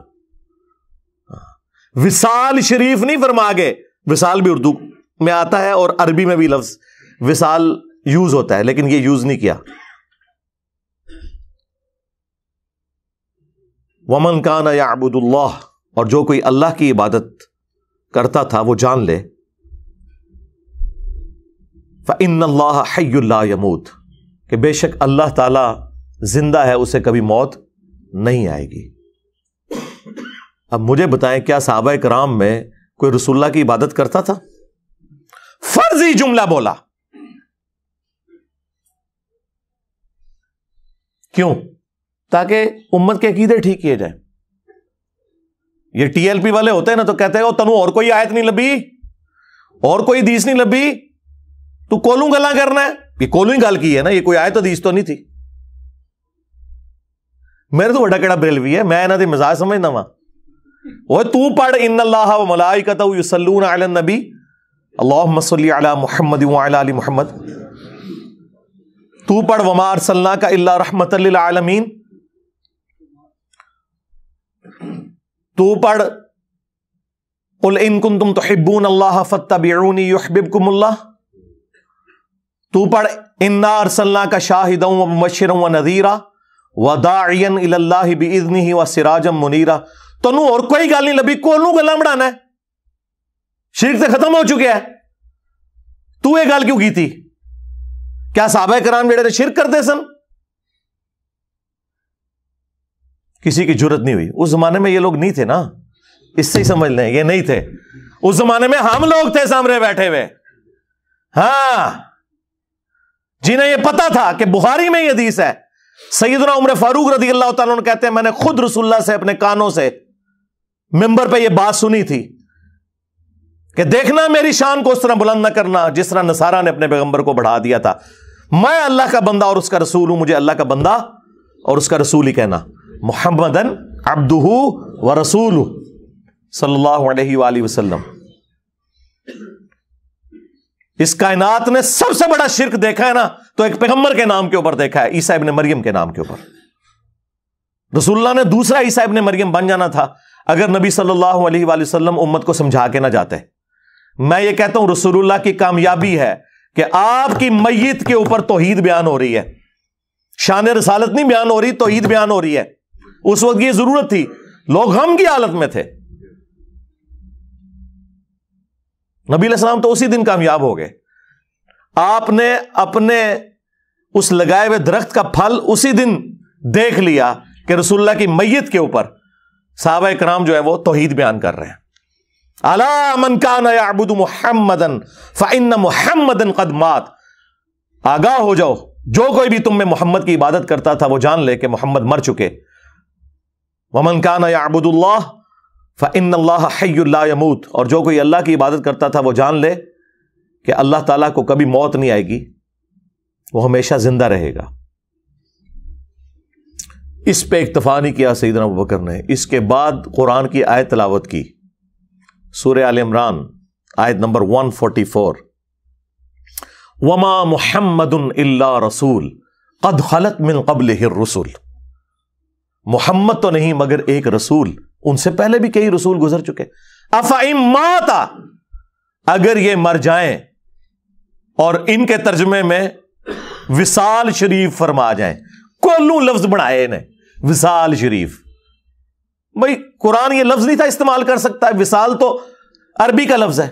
विशाल शरीफ नहीं फरमा गए विशाल भी उर्दू में आता है और अरबी में भी लफ्ज विशाल यूज होता है लेकिन ये यूज नहीं किया वमन या अबुदुल्लाह और जो कोई अल्लाह की इबादत करता था वो जान ले फ़िन कि बेशक अल्लाह ताला जिंदा है उसे कभी मौत नहीं आएगी अब मुझे बताएं क्या साहबा कराम में कोई रसुल्ला की इबादत करता था फर्जी जुमला बोला क्यों ताकि उम्मत के अकीदे ठीक किए जाए ये टीएलपी वाले होते हैं ना तो कहते हैं तनु और कोई आयत नहीं लबी और कोई दीस नहीं लबी तू कोलू गला करना है ये कोलू ही गल की है ना ये कोई आयत तो दीस तो नहीं थी मेरे तो बड़ा केड़ा ब्रेलवी है मैं इन्हें मजाक समझना वा वह तू पढ़ इन अल्लाह मलाई कत सलून आल नबी अल्लाह मसली अला मुहम्मद अली मुहम्मद तू पढ़ वमार सल्ला का अल्ला रहमत आलमीन तू पढ़ उल इनकुन तुम तो हिब्बून अल्लाह फ़तबीरूनी तू पढ़ इन्ना अरसल्ला का शाहिद व व नज़ीरा व दायन इल्ला बजनी व सिराजम मुनीरा तेनू और कोई गल नहीं लभी को गल बनाना है शिर से खत्म हो चुके है तू यह गल क्यों की थी क्या साबे कराम जेडे शिर करते सन किसी की जरूरत नहीं हुई उस जमाने में ये लोग नहीं थे ना इससे ही समझ लें ये नहीं थे उस जमाने में हम लोग थे सामने बैठे हुए हाँ जिन्हें यह पता था कि बुखारी में यह दीस है सईदना उम्र फारूक रदी अल्लाह तुम कहते हैं मैंने खुद रसुल्ला से अपने कानों से मेंबर पे यह बात सुनी थी कि देखना मेरी शान को उस तरह बुलंद न करना जिस तरह नसारा ने अपने पैगंबर को बढ़ा दिया था मैं अल्लाह का बंदा और उसका रसूल हूं मुझे अल्लाह का बंदा और उसका रसूल ही कहना मोहम्मदन अब्दू व रसूल सल्लल्लाहु वसल्लम इस कायनात ने सबसे बड़ा शिरक देखा है ना तो एक पैगंबर के नाम के ऊपर देखा है ईसा इबन मरियम के नाम के ऊपर रसुल्ला ने दूसरा ईसा इबन मरियम बन जाना था अगर नबी सल्लल्लाहु अलैहि वसल्लम उम्मत को समझा के ना जाते मैं ये कहता हूं रसूलुल्लाह की कामयाबी है कि आपकी मैत के ऊपर तोहीद बयान हो रही है शान रसालत नहीं बयान हो रही तोहीद बयान हो रही है उस वक्त ये जरूरत थी लोग हम की हालत में थे नबी सलाम तो उसी दिन कामयाब हो गए आपने अपने उस लगाए हुए दरख्त का फल उसी दिन देख लिया कि रसुल्ला की मैयत के ऊपर साहब कराम जो है वो तोहहीद बयान कर रहे हैं अलामन का नयाबुद मोहम्मदन फ़ाइन मोहम्मदन कदमात आगाह हो जाओ जो कोई भी तुम में मोहम्मद की इबादत करता था वो जान ले कि मोहम्मद मर चुके वमन कान याबुदुल्ला फ़िन हयमूत और जो कोई अल्लाह की इबादत करता था वो जान ले कि अल्लाह ताला को कभी मौत नहीं आएगी वो हमेशा जिंदा रहेगा इस पे इक्तफा नहीं किया सईदना अबू बकर ने इसके बाद कुरान की आयत तलावत की सूर्य आल इमरान आयत नंबर वन फोर्टी फोर वमा मुहम्मद रसूल कद खलत मिन कबल हिर रसूल मोहम्मद तो नहीं मगर एक रसूल उनसे पहले भी कई रसूल गुजर चुके अफाइम माता अगर ये मर जाए और इनके तर्जमे में विशाल शरीफ फरमा जाए कोलू लफ्ज बनाए इन्हें विशाल शरीफ भाई कुरान ये लफ्ज नहीं था इस्तेमाल कर सकता है विशाल तो अरबी का लफ्ज है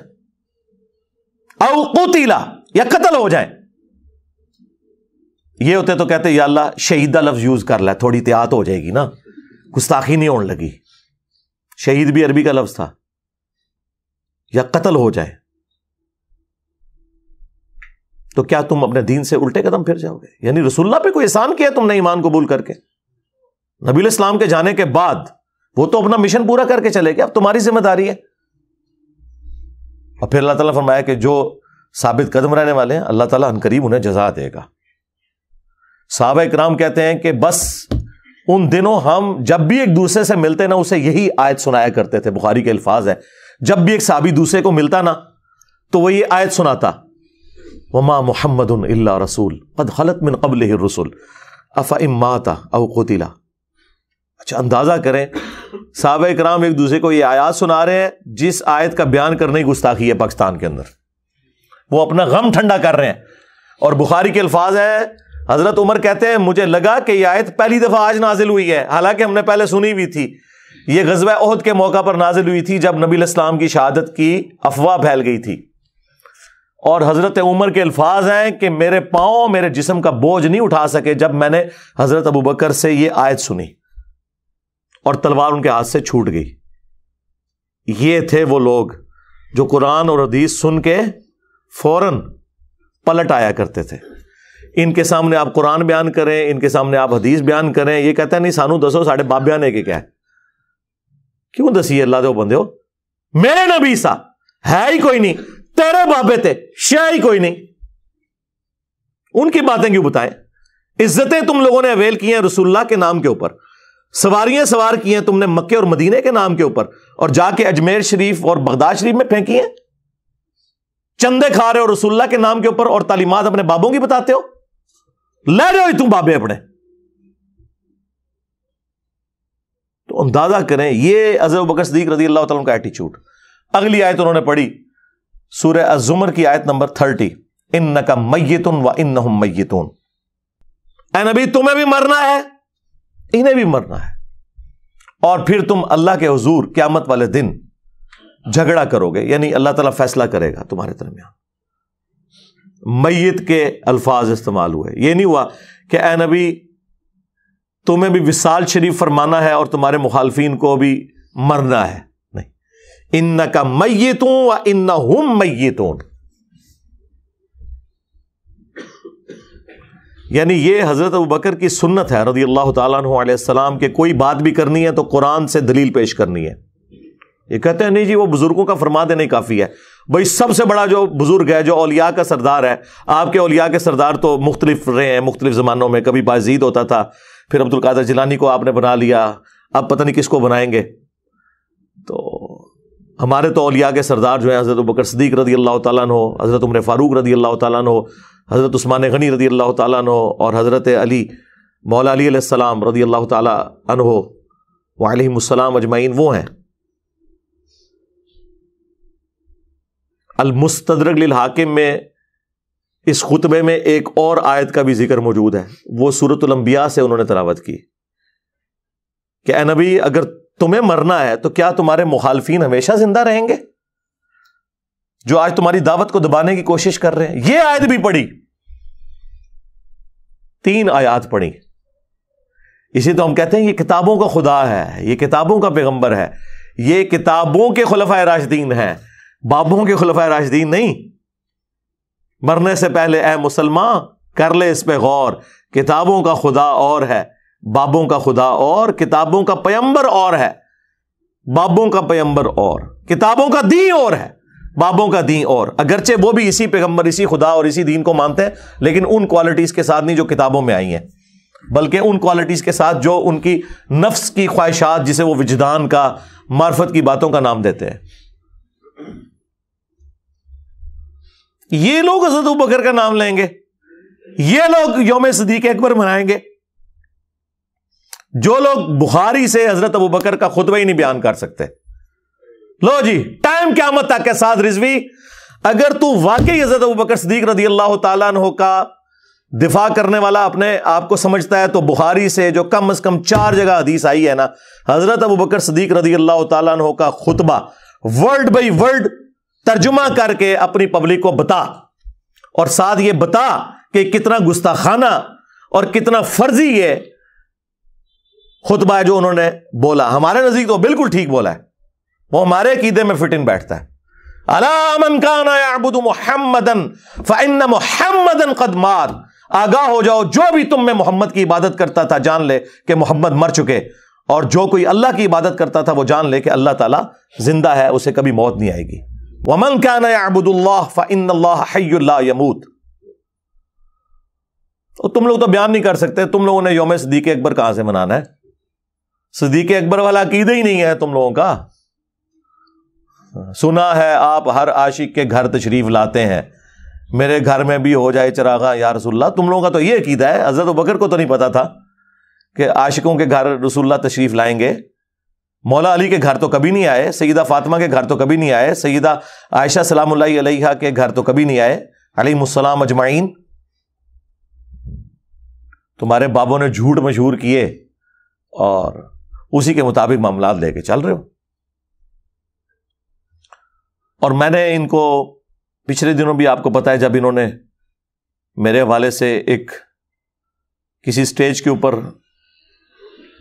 अवकुतीला या कतल हो जाए ये होते तो कहते या अल्लाह शहीद का लफ्ज़ यूज़ कर ला थोड़ी एहतियात हो जाएगी ना गुस्ताखी नहीं होने लगी शहीद भी अरबी का लफ्ज़ था या कतल हो जाए तो क्या तुम अपने दीन से उल्टे कदम फिर जाओगे यानी रसुल्ला पे कोई एहसान किया तुमने ईमान कबूल करके नबील इस्लाम के जाने के बाद वो तो अपना मिशन पूरा करके चले गए अब तुम्हारी जिम्मेदारी है और फिर अल्लाह तला फरमाया कि जो साबित कदम रहने वाले हैं अल्लाह तला अनकरीब उन्हें जजा देगा साहब कराम कहते हैं कि बस उन दिनों हम जब भी एक दूसरे से मिलते ना उसे यही आयत सुनाया करते थे बुखारी के अल्फाज है जब भी एक साबी दूसरे को मिलता ना तो वो ये आयत सुनाता वमा मोहम्मद रसूल पद हलत मिन कबल रसूल अफ़ा इमाता अवकोतिला अच्छा अंदाज़ा करें साहब कराम एक दूसरे को ये आयात सुना रहे हैं जिस आयत का बयान करने की गुस्ताखी है पाकिस्तान के अंदर वो अपना गम ठंडा कर रहे हैं और बुखारी के अल्फाज है हजरत उमर कहते हैं मुझे लगा कि यह आयत पहली दफा आज नाजिल हुई है हालांकि हमने पहले सुनी हुई थी ये गजब अहद के मौका पर नाजिल हुई थी जब नबी इस्लाम की शहादत की अफवाह फैल गई थी और हजरत उमर के अल्फाज हैं कि मेरे पाओ मेरे जिसम का बोझ नहीं उठा सके जब मैंने हजरत अबू बकर से ये आयत सुनी और तलवार उनके हाथ से छूट गई ये थे वो लोग जो कुरान और अदीस सुन के फौरन पलट आया करते थे इनके सामने आप कुरान बयान करें इनके सामने आप हदीस बयान करें ये कहता है नहीं सानू दसो साढ़े बाबिया ने के क्या है क्यों दसी अल्लाह दे बंदे हो मेरे नबी सा है ही कोई नहीं तेरे बाबे ते शह ही कोई नहीं उनकी बातें क्यों बताएं इज्जतें तुम लोगों ने अवेल की हैं रसुल्ला के नाम के ऊपर सवारियां सवार की हैं तुमने मक्के और मदीने के नाम के ऊपर और जाके अजमेर शरीफ और बगदाद शरीफ में फेंकी हैं चंदे खा रहे हो रसुल्ला के नाम के ऊपर और तालीमत अपने बाबों की बताते हो ले रहे हो तुम बाबे अपने तो अंदाजा करें ये अजय बकर सदीक रजी अल्लाह तुम का एटीट्यूड अगली आयत उन्होंने पढ़ी सूर्य अजुमर की आयत नंबर थर्टी इन न का मैतुन व इन नैतुन एन ए नबी तुम्हें भी मरना है इन्हें भी मरना है और फिर तुम अल्लाह के हजूर क्यामत वाले दिन झगड़ा करोगे यानी अल्लाह तला फैसला करेगा तुम्हारे दरमियान मैत के अल्फाज इस्तेमाल हुए ये नहीं हुआ कि ए नबी तुम्हें भी विशाल शरीफ फरमाना है और तुम्हारे मुखालफी को भी मरना है नहीं इन का मैतों व इन हम मैतों यानी ये हज़रत अब बकर की सुन्नत है रदी अल्लाह तसलाम के कोई बात भी करनी है तो कुरान से दलील पेश करनी है ये कहते हैं नहीं जी वो बुज़ुर्गों का फरमा देने काफ़ी है भाई सबसे बड़ा जो बुजुर्ग है जो अलिया का सरदार है आपके अलिया के सरदार तो मुख्तलिफ रहे हैं मुख्तलिफ ज़मानों में कभी बाजीद होता था फिर अब्दुल कादर जिलानी को आपने बना लिया अब पता नहीं किसको बनाएंगे तो हमारे तो अलिया के सरदार जो हैं हज़रत बकर सदीक रदी अल्लाह तन हो हज़रत उम्र फ़ारूक रदी अल्लाह तन हो हज़रत उस्मान गनी रदी अल्लाह तन हो और हज़रत अली मौला अली सलाम रदी अल्लाह तन हो वालम अजमाइन वो हैं अलमुस्तरक हाकिम में इस खुतबे में एक और आयत का भी जिक्र मौजूद है वो सूरतलम्बिया से उन्होंने तलावत की कि नबी अगर तुम्हें मरना है तो क्या तुम्हारे मुखालफी हमेशा जिंदा रहेंगे जो आज तुम्हारी दावत को दबाने की कोशिश कर रहे हैं यह आयत भी पढ़ी तीन आयात पढ़ी इसी तो हम कहते हैं ये किताबों का खुदा है ये किताबों का पैगंबर है ये किताबों के खलफा राशदीन है बाबों के खलफा राशदीन नहीं मरने से पहले ए मुसलमान कर ले इस पर गौर किताबों का खुदा और है बाबों का खुदा और किताबों का पयंबर और है बाबों का पयंबर और किताबों का दी और है बाबों का दी और अगरचे वो भी इसी पैगंबर इसी खुदा और इसी दीन को मानते हैं लेकिन उन क्वालिटीज के साथ नहीं जो किताबों में आई है बल्कि उन क्वालिटीज के साथ जो उनकी नफ्स की ख्वाहिशात जिसे वो विजदान का मार्फत की बातों का नाम देते हैं ये लोग हजरत बकर का नाम लेंगे ये लोग योम सदीक अकबर मनाएंगे जो लोग बुखारी से हजरत अबू बकर का खुतबा ही नहीं बयान कर सकते लो जी टाइम क्या तक के साथ रिजवी अगर तू वाकई हजरत अबू बकर सदीक रदी अल्लाह तु का दिफा करने वाला अपने आप को समझता है तो बुखारी से जो कम अज कम चार जगह हदीस आई है ना हजरत अबू बकर सदीक रदी अल्लाह तु का खुतबा वर्ड बाई वर्ड तर्जुमा करके अपनी पब्लिक को बता और साथ ये बता कि कितना गुस्ताखाना और कितना फर्जी ये खुतबा जो उन्होंने बोला हमारे नजदीक तो बिल्कुल ठीक बोला है वो हमारे कीदे में फिट इन बैठता है अलामन काना आगाह हो जाओ जो भी तुम में मोहम्मद की इबादत करता था जान ले कि मोहम्मद मर चुके और जो कोई अल्लाह की इबादत करता था वो जान ले कि अल्लाह ताला जिंदा है उसे कभी मौत नहीं आएगी वमन क्या नयाबुदुल्ला तो तुम लोग तो बयान नहीं कर सकते तुम लोगों ने योम सदीक अकबर कहां से मनाना है सदीक अकबर वाला अकीदा ही नहीं है तुम लोगों का सुना है आप हर आशिक के घर तशरीफ लाते हैं मेरे घर में भी हो जाए चरागा यार रसुल्ला तुम लोगों का तो ये अकीदा है अजरत बकर को तो नहीं पता था कि आशिकों के घर रसुल्ला तशरीफ लाएंगे मौला अली के घर तो कभी नहीं आए सईदा फातिमा के घर तो कभी नहीं आए सईदा आयशा सलाम अलैहा के घर तो कभी नहीं आए मुसलाम अजमाइन तुम्हारे बाबों ने झूठ मशहूर किए और उसी के मुताबिक मामला लेके चल रहे हो और मैंने इनको पिछले दिनों भी आपको पता है जब इन्होंने मेरे हवाले से एक किसी स्टेज के ऊपर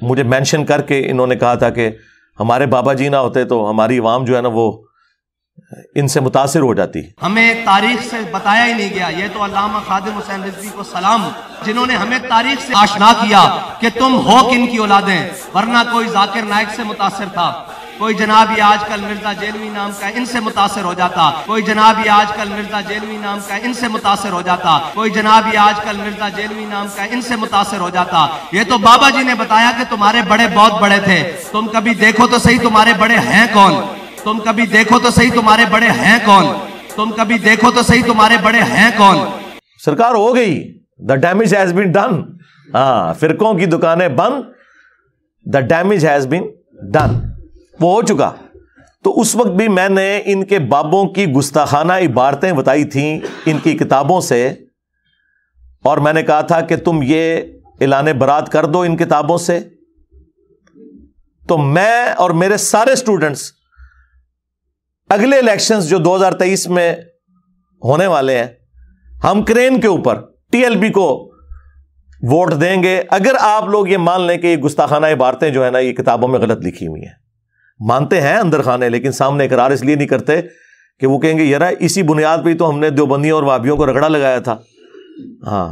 मुझे मेंशन करके इन्होंने कहा था कि हमारे बाबा जी ना होते तो हमारी आवाम जो है ना वो इनसे मुतासर हो जाती हमें तारीख से बताया ही नहीं गया ये तो अल्लामा खादिम हुसैन रिजवी को सलाम जिन्होंने हमें तारीख से आशना किया कि तुम हो किन की औलादे वरना कोई जाकिर नायक से मुतासर था कोई जनाब ये आजकल मिर्जा जेलवी नाम का इनसे मुतासर हो जाता कोई जनाब ये आजकल मिर्जा जेलवी नाम का इनसे मुतासर हो जाता कोई जनाब ये आजकल मिर्जा जेलवी नाम का इनसे मुतासर हो जाता ये तो बाबा जी ने बताया कि तुम्हारे बड़े बहुत बड़े थे तुम कभी देखो तो सही तुम्हारे बड़े हैं कौन तुम कभी देखो तो सही तुम्हारे बड़े हैं कौन तुम कभी देखो तो सही तुम्हारे बड़े हैं कौन सरकार हो गई the damage has been done हाँ फिरकों की दुकानें बंद the damage has been done वो हो चुका तो उस वक्त भी मैंने इनके बाबों की गुस्ताखाना इबारतें बताई थी इनकी किताबों से और मैंने कहा था कि तुम ये ऐलान बरात कर दो इन किताबों से तो मैं और मेरे सारे स्टूडेंट्स अगले इलेक्शंस जो 2023 में होने वाले हैं हम क्रेन के ऊपर टीएलबी को वोट देंगे अगर आप लोग ये मान लें कि ये गुस्ताखाना इबारतें जो है ना ये किताबों में गलत लिखी हुई हैं मानते हैं अंदर खाने लेकिन सामने इकरार इसलिए नहीं करते कि वो कहेंगे यार इसी बुनियाद पर ही तो हमने देवबंदियों और वाबियों को रगड़ा लगाया था हाँ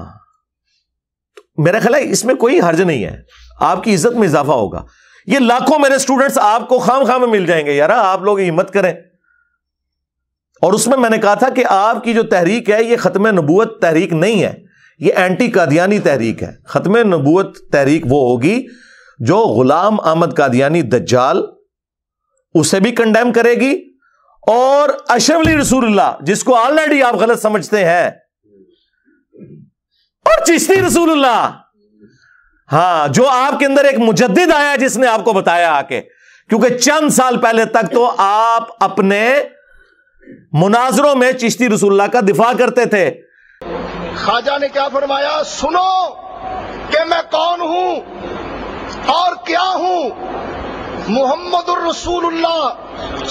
तो मेरा ख्याल है इसमें कोई हर्ज नहीं है आपकी इज्जत में इजाफा होगा ये लाखों मेरे स्टूडेंट्स आपको खाम खाम में मिल जाएंगे यार आप लोग हिम्मत करें और उसमें मैंने कहा था कि आपकी जो तहरीक है ये ख़त्म नबूत तहरीक नहीं है ये एंटी कादियानी तहरीक है ख़त्म नबूत तहरीक वो होगी जो गुलाम अहमद कादियानी दज्जाल उसे भी कंडेम करेगी और अशरफली रसूल्ला जिसको ऑलरेडी आप गलत समझते हैं और चिश्ती रसूल्ला हाँ जो आपके अंदर एक मुजद्द आया जिसने आपको बताया आके क्योंकि चंद साल पहले तक तो आप अपने मुनाजरों में चिश्ती रसूल्ला का दिफा करते थे खाजा ने क्या फरमाया सुनो कि मैं कौन हूं और क्या हूं मोहम्मद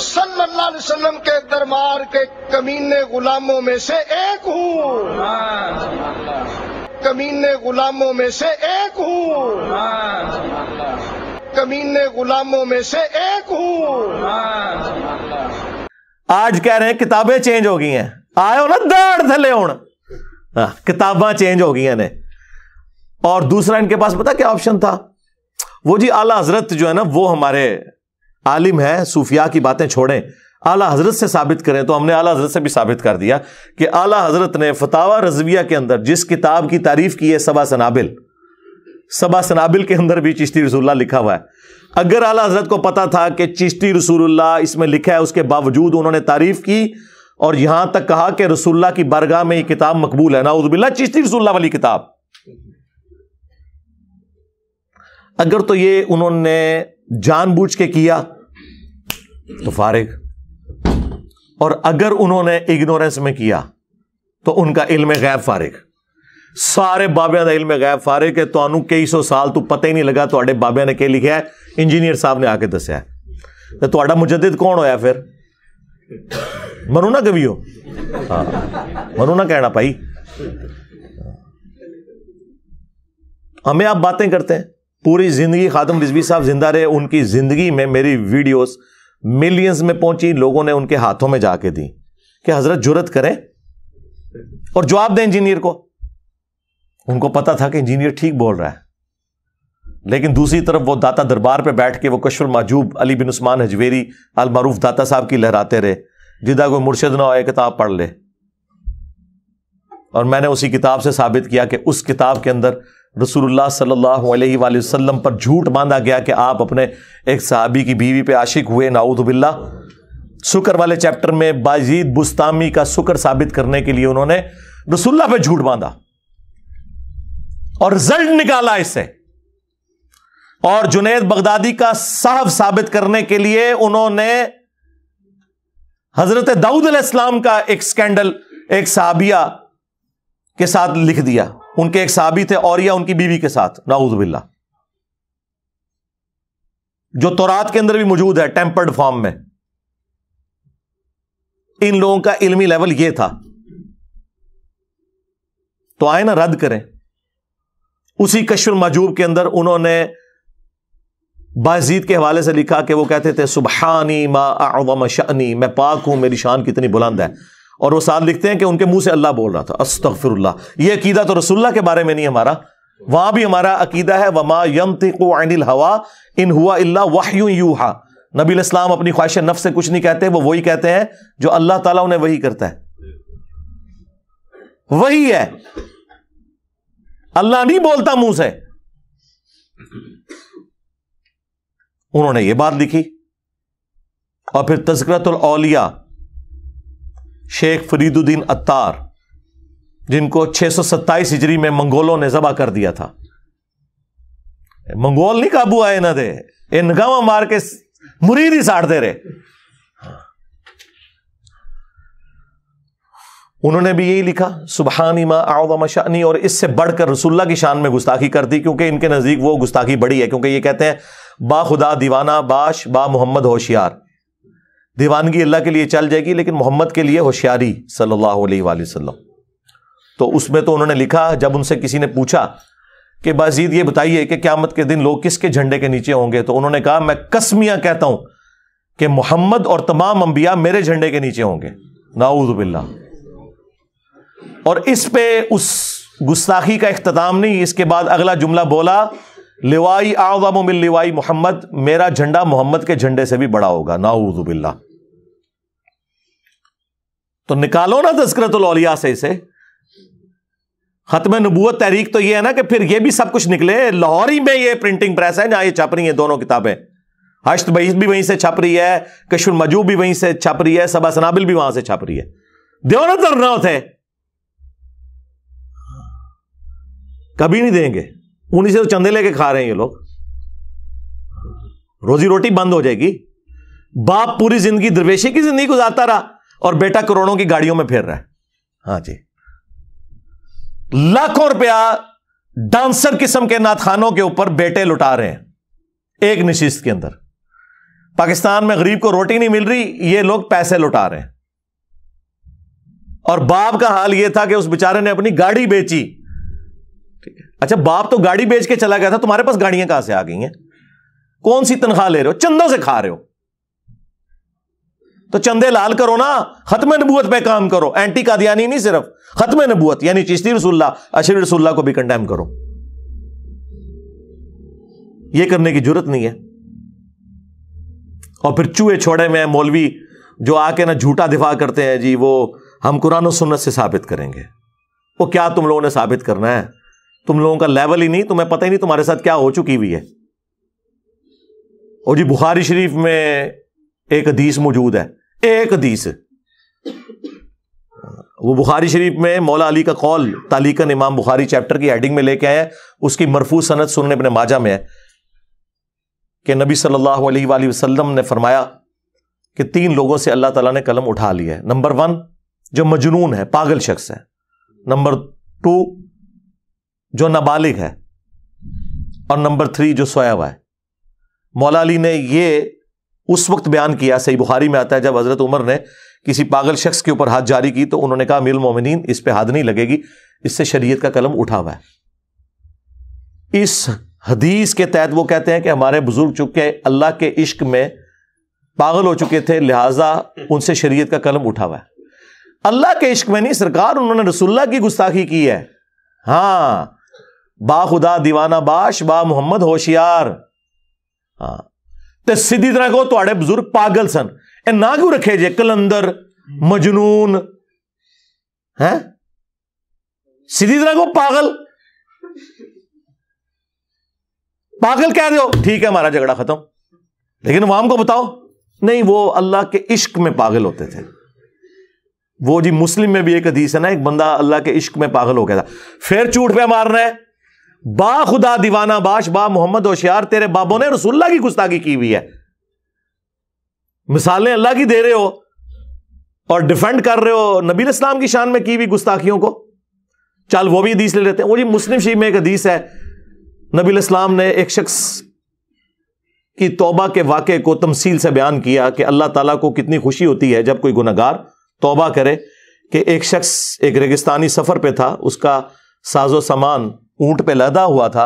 सल्लाम के दरबार के कमीने गुलामों में से एक हूँ कमीने गुलामों में से एक हूँ कमीने गुलामों में से एक हूँ आज कह रहे हैं किताबें चेंज हो गई हैं आयो ना दाड़ थले हाँ, हो किताबा चेंज हो गई ने और दूसरा इनके पास पता क्या ऑप्शन था वो जी आला हजरत जो है ना वो हमारे आलिम है सूफिया की बातें छोड़ें आला हजरत से साबित करें तो हमने आला हजरत से भी साबित कर दिया कि आला हजरत ने फतावा रजविया के अंदर जिस किताब की तारीफ की है सबा सनाबिल सबा सनाबिल के अंदर भी चिश्ती रसुल्ला लिखा हुआ है अगर आला हजरत को पता था कि चिश्ती रसूल्ला इसमें लिखा है उसके बावजूद उन्होंने तारीफ की और यहां तक कहा कि रसुल्ला की बरगाह में ये किताब मकबूल है ना उजबिल्ला चिश्ती रसुल्ला वाली किताब अगर तो ये उन्होंने जानबूझ के किया तो फारिग और अगर उन्होंने इग्नोरेंस में किया तो उनका इल्म गैब फारिग सारे बाबिया का इल्म गैब फारिग है तो कई सौ साल तू तो पता ही नहीं लगा तो बाबिया ने क्या लिखा है इंजीनियर साहब ने आके है तो थोड़ा मुजद कौन होया फिर मनु ना कभी हो हाँ मनु ना कहना भाई हाँ। हमें आप बातें करते हैं पूरी ज़िंदगी खादम रिजवी साहब ज़िंदा रहे उनकी ज़िंदगी में मेरी वीडियोस मिलियंस में पहुंची लोगों ने उनके हाथों में जाके दी कि हज़रत जुरत करें और जवाब दें इंजीनियर को उनको पता था कि इंजीनियर ठीक बोल रहा है लेकिन दूसरी तरफ वो दाता दरबार पे बैठ के वो कशफुल माजूब अली बिन उस्मान हजवेरी अलमारूफ दाता साहब की लहराते रहे जिदा कोई मुर्शद ना हो किताब पढ़ ले और मैंने उसी किताब से साबित किया कि उस किताब के अंदर रसूलुल्लाह सल्लल्लाहु अलैहि वसल्लम पर झूठ बांधा गया कि आप अपने एक सहाबी की बीवी पे आशिक हुए नाउदबिल्ला शुक्र वाले चैप्टर में बाजीद बुस्तामी का शुक्र साबित करने के लिए उन्होंने रसुल्ला पर झूठ बांधा और रिजल्ट निकाला इसे और जुनेद बगदादी का साहब साबित करने के लिए उन्होंने हजरत दाऊद इस्लाम का एक स्कैंडल एक साबिया के साथ लिख दिया उनके एक साबित थे और या उनकी बीवी के साथ नाउज बिल्ला जो तोरात के अंदर भी मौजूद है टेम्पर्ड फॉर्म में इन लोगों का इलमी लेवल यह था तो आए ना रद्द करें उसी कश्वर मजूब के अंदर उन्होंने बाजीत के हवाले से लिखा कि वो कहते थे सुबहानी मा आवम शनी मैं पाक हूं मेरी शान कितनी बुलंद है और वो साथ लिखते हैं कि उनके मुंह से अल्लाह बोल रहा था अस्तफिरल्ला ये अकीदा तो रसुल्ला के बारे में नहीं हमारा वहां भी हमारा अकीदा है वमा यम हवा इन हुआ अल्लाह वाह यू हा नबी इस्लाम अपनी ख्वाहिश नफ से कुछ नहीं कहते वो वही कहते हैं जो अल्लाह ताला उन्हें वही करता है वही है अल्लाह नहीं बोलता मुंह से उन्होंने ये बात लिखी और फिर तस्करतुल औलिया शेख फरीदुद्दीन अत्तार जिनको छह सौ सत्ताईस हिजरी में मंगोलों ने जबा कर दिया था मंगोल नहीं काबू आए ना दे ये नगावा मार के मुरीद ही साड़ दे रहे उन्होंने भी यही लिखा सुबहानी माँ आउदमा शानी और इससे बढ़कर रसुल्ला की शान में गुस्ताखी कर दी क्योंकि इनके नज़दीक वो गुस्ताखी बड़ी है क्योंकि ये कहते हैं बा खुदा दीवाना बाश बा मोहम्मद होशियार दीवानगी अल्लाह के लिए चल जाएगी लेकिन मोहम्मद के लिए होशियारी सल्लल्लाहु अलैहि वसल्लम तो उसमें तो उन्होंने लिखा जब उनसे किसी ने पूछा कि बाजीद ये बताइए कि क्यामत के दिन लोग किसके झंडे के नीचे होंगे तो उन्होंने कहा मैं कसमिया कहता हूं कि मोहम्मद और तमाम अंबिया मेरे झंडे के नीचे होंगे नाउदबिल्ला और इस पे उस गुस्ताखी का अख्ताम नहीं इसके बाद अगला जुमला बोला लिवाई आवाम मिल लिवाई मोहम्मद मेरा झंडा मोहम्मद के झंडे से भी बड़ा होगा नाउजुबिल्ला तो निकालो ना तस्करतलिया से इसे खत्म नबूत तहरीक तो यह है ना कि फिर यह भी सब कुछ निकले लाहौर ही में ये प्रिंटिंग प्रेस है ना ये छप रही है दोनों किताबें हश्त बईस भी वहीं से छप रही है कशुल मजू भी वहीं से छप रही है सबा सनाबिल भी वहां से छप रही है दो ना तरना थे कभी नहीं देंगे उन्हीं से तो चंदे लेके खा रहे हैं ये लोग रोजी रोटी बंद हो जाएगी बाप पूरी जिंदगी दरवेशे की जिंदगी गुजारता रहा और बेटा करोड़ों की गाड़ियों में फेर रहा है हाँ जी लाखों रुपया डांसर किस्म के नाथखानों के ऊपर बेटे लुटा रहे हैं एक निशिस्त के अंदर पाकिस्तान में गरीब को रोटी नहीं मिल रही ये लोग पैसे लुटा रहे हैं और बाप का हाल यह था कि उस बेचारे ने अपनी गाड़ी बेची ठीक है अच्छा बाप तो गाड़ी बेच के चला गया था तुम्हारे पास गाड़ियां कहां से आ गई हैं कौन सी तनख्वाह ले रहे हो चंदों से खा रहे हो तो चंदे लाल करो ना खत्म नबूत पे काम करो एंटी कादियानी नहीं सिर्फ खत्म नबूत यानी चिश्ती रसुल्ला अशर रसुल्ला को भी कंडेम करो ये करने की जरूरत नहीं है और फिर चूहे छोड़े में मौलवी जो आके ना झूठा दिफा करते हैं जी वो हम कुरान सुन्नत से साबित करेंगे वो क्या तुम लोगों ने साबित करना है तुम लोगों का लेवल ही नहीं तुम्हें पता ही नहीं तुम्हारे साथ क्या हो चुकी हुई है और जी बुखारी शरीफ में एक हदीस मौजूद है एक हदीस वो बुखारी शरीफ में मौला अली का कौल तालीकन इमाम बुखारी चैप्टर की हेडिंग में लेके आए उसकी मरफू सनत सुनने अपने माजा में है कि नबी सल्लल्लाहु अलैहि वसल्लम ने फरमाया कि तीन लोगों से अल्लाह ताला ने कलम उठा लिया है नंबर वन जो मजनून है पागल शख्स है नंबर टू जो नाबालिग है और नंबर थ्री जो सोया हुआ है मौला अली ने ये उस वक्त बयान किया सही बुखारी में आता है जब हज़रत उमर ने किसी पागल शख्स के ऊपर हाथ जारी की तो उन्होंने कहा मिल मोमिन इस पर हाथ नहीं लगेगी इससे शरीयत का कलम उठा हुआ है इस हदीस के तहत वो कहते हैं कि हमारे बुजुर्ग चुके अल्लाह के इश्क में पागल हो चुके थे लिहाजा उनसे शरीयत का कलम उठा हुआ है अल्लाह के इश्क में नहीं सरकार उन्होंने रसुल्ला की गुस्ताखी की है हाँ बा खुदा दीवाना बाश बा ਮੁਹੰਮਦ ਹੋਸ਼ਿਆਰ ਹਾਂ ਤੇ ਸਿੱਧੀ ਤਰ੍ਹਾਂ ਕਹੋ ਤੁਹਾਡੇ ਬਜ਼ੁਰਗ ਪਾਗਲ ਸਨ ਇਹ ਨਾ ਕਿਉਂ ਰੱਖੇ ਜੇ ਕਲੰਦਰ ਮਜਨੂਨ ਹੈ ਸਿੱਧੀ ਤਰ੍ਹਾਂ ਕਹੋ ਪਾਗਲ पागल कह रहे हो ठीक है हमारा झगड़ा खत्म लेकिन वाम को बताओ नहीं वो अल्लाह के इश्क में पागल होते थे वो जी मुस्लिम में भी एक हदीस है ना एक बंदा अल्लाह के इश्क में पागल हो गया था फिर चूट पे मारना है बा खुदा दीवाना बाश बा मोहम्मद होशियार तेरे बाबों ने रसुल्ला की गुस्ताखी की हुई है मिसालें अल्लाह की दे रहे हो और डिफेंड कर रहे हो नबी इस्लाम की शान में की हुई गुस्ताखियों को चल वो भी हदीस ले लेते हैं वो जी मुस्लिम शरीफ में एक हदीस है नबी इस्लाम ने एक शख्स की तोबा के वाक़े को तमसील से बयान किया कि अल्लाह तला को कितनी खुशी होती है जब कोई गुनागार तोबा करे कि एक शख्स एक रेगिस्तानी सफ़र पर था उसका साजो सामान ऊंट पे लदा हुआ था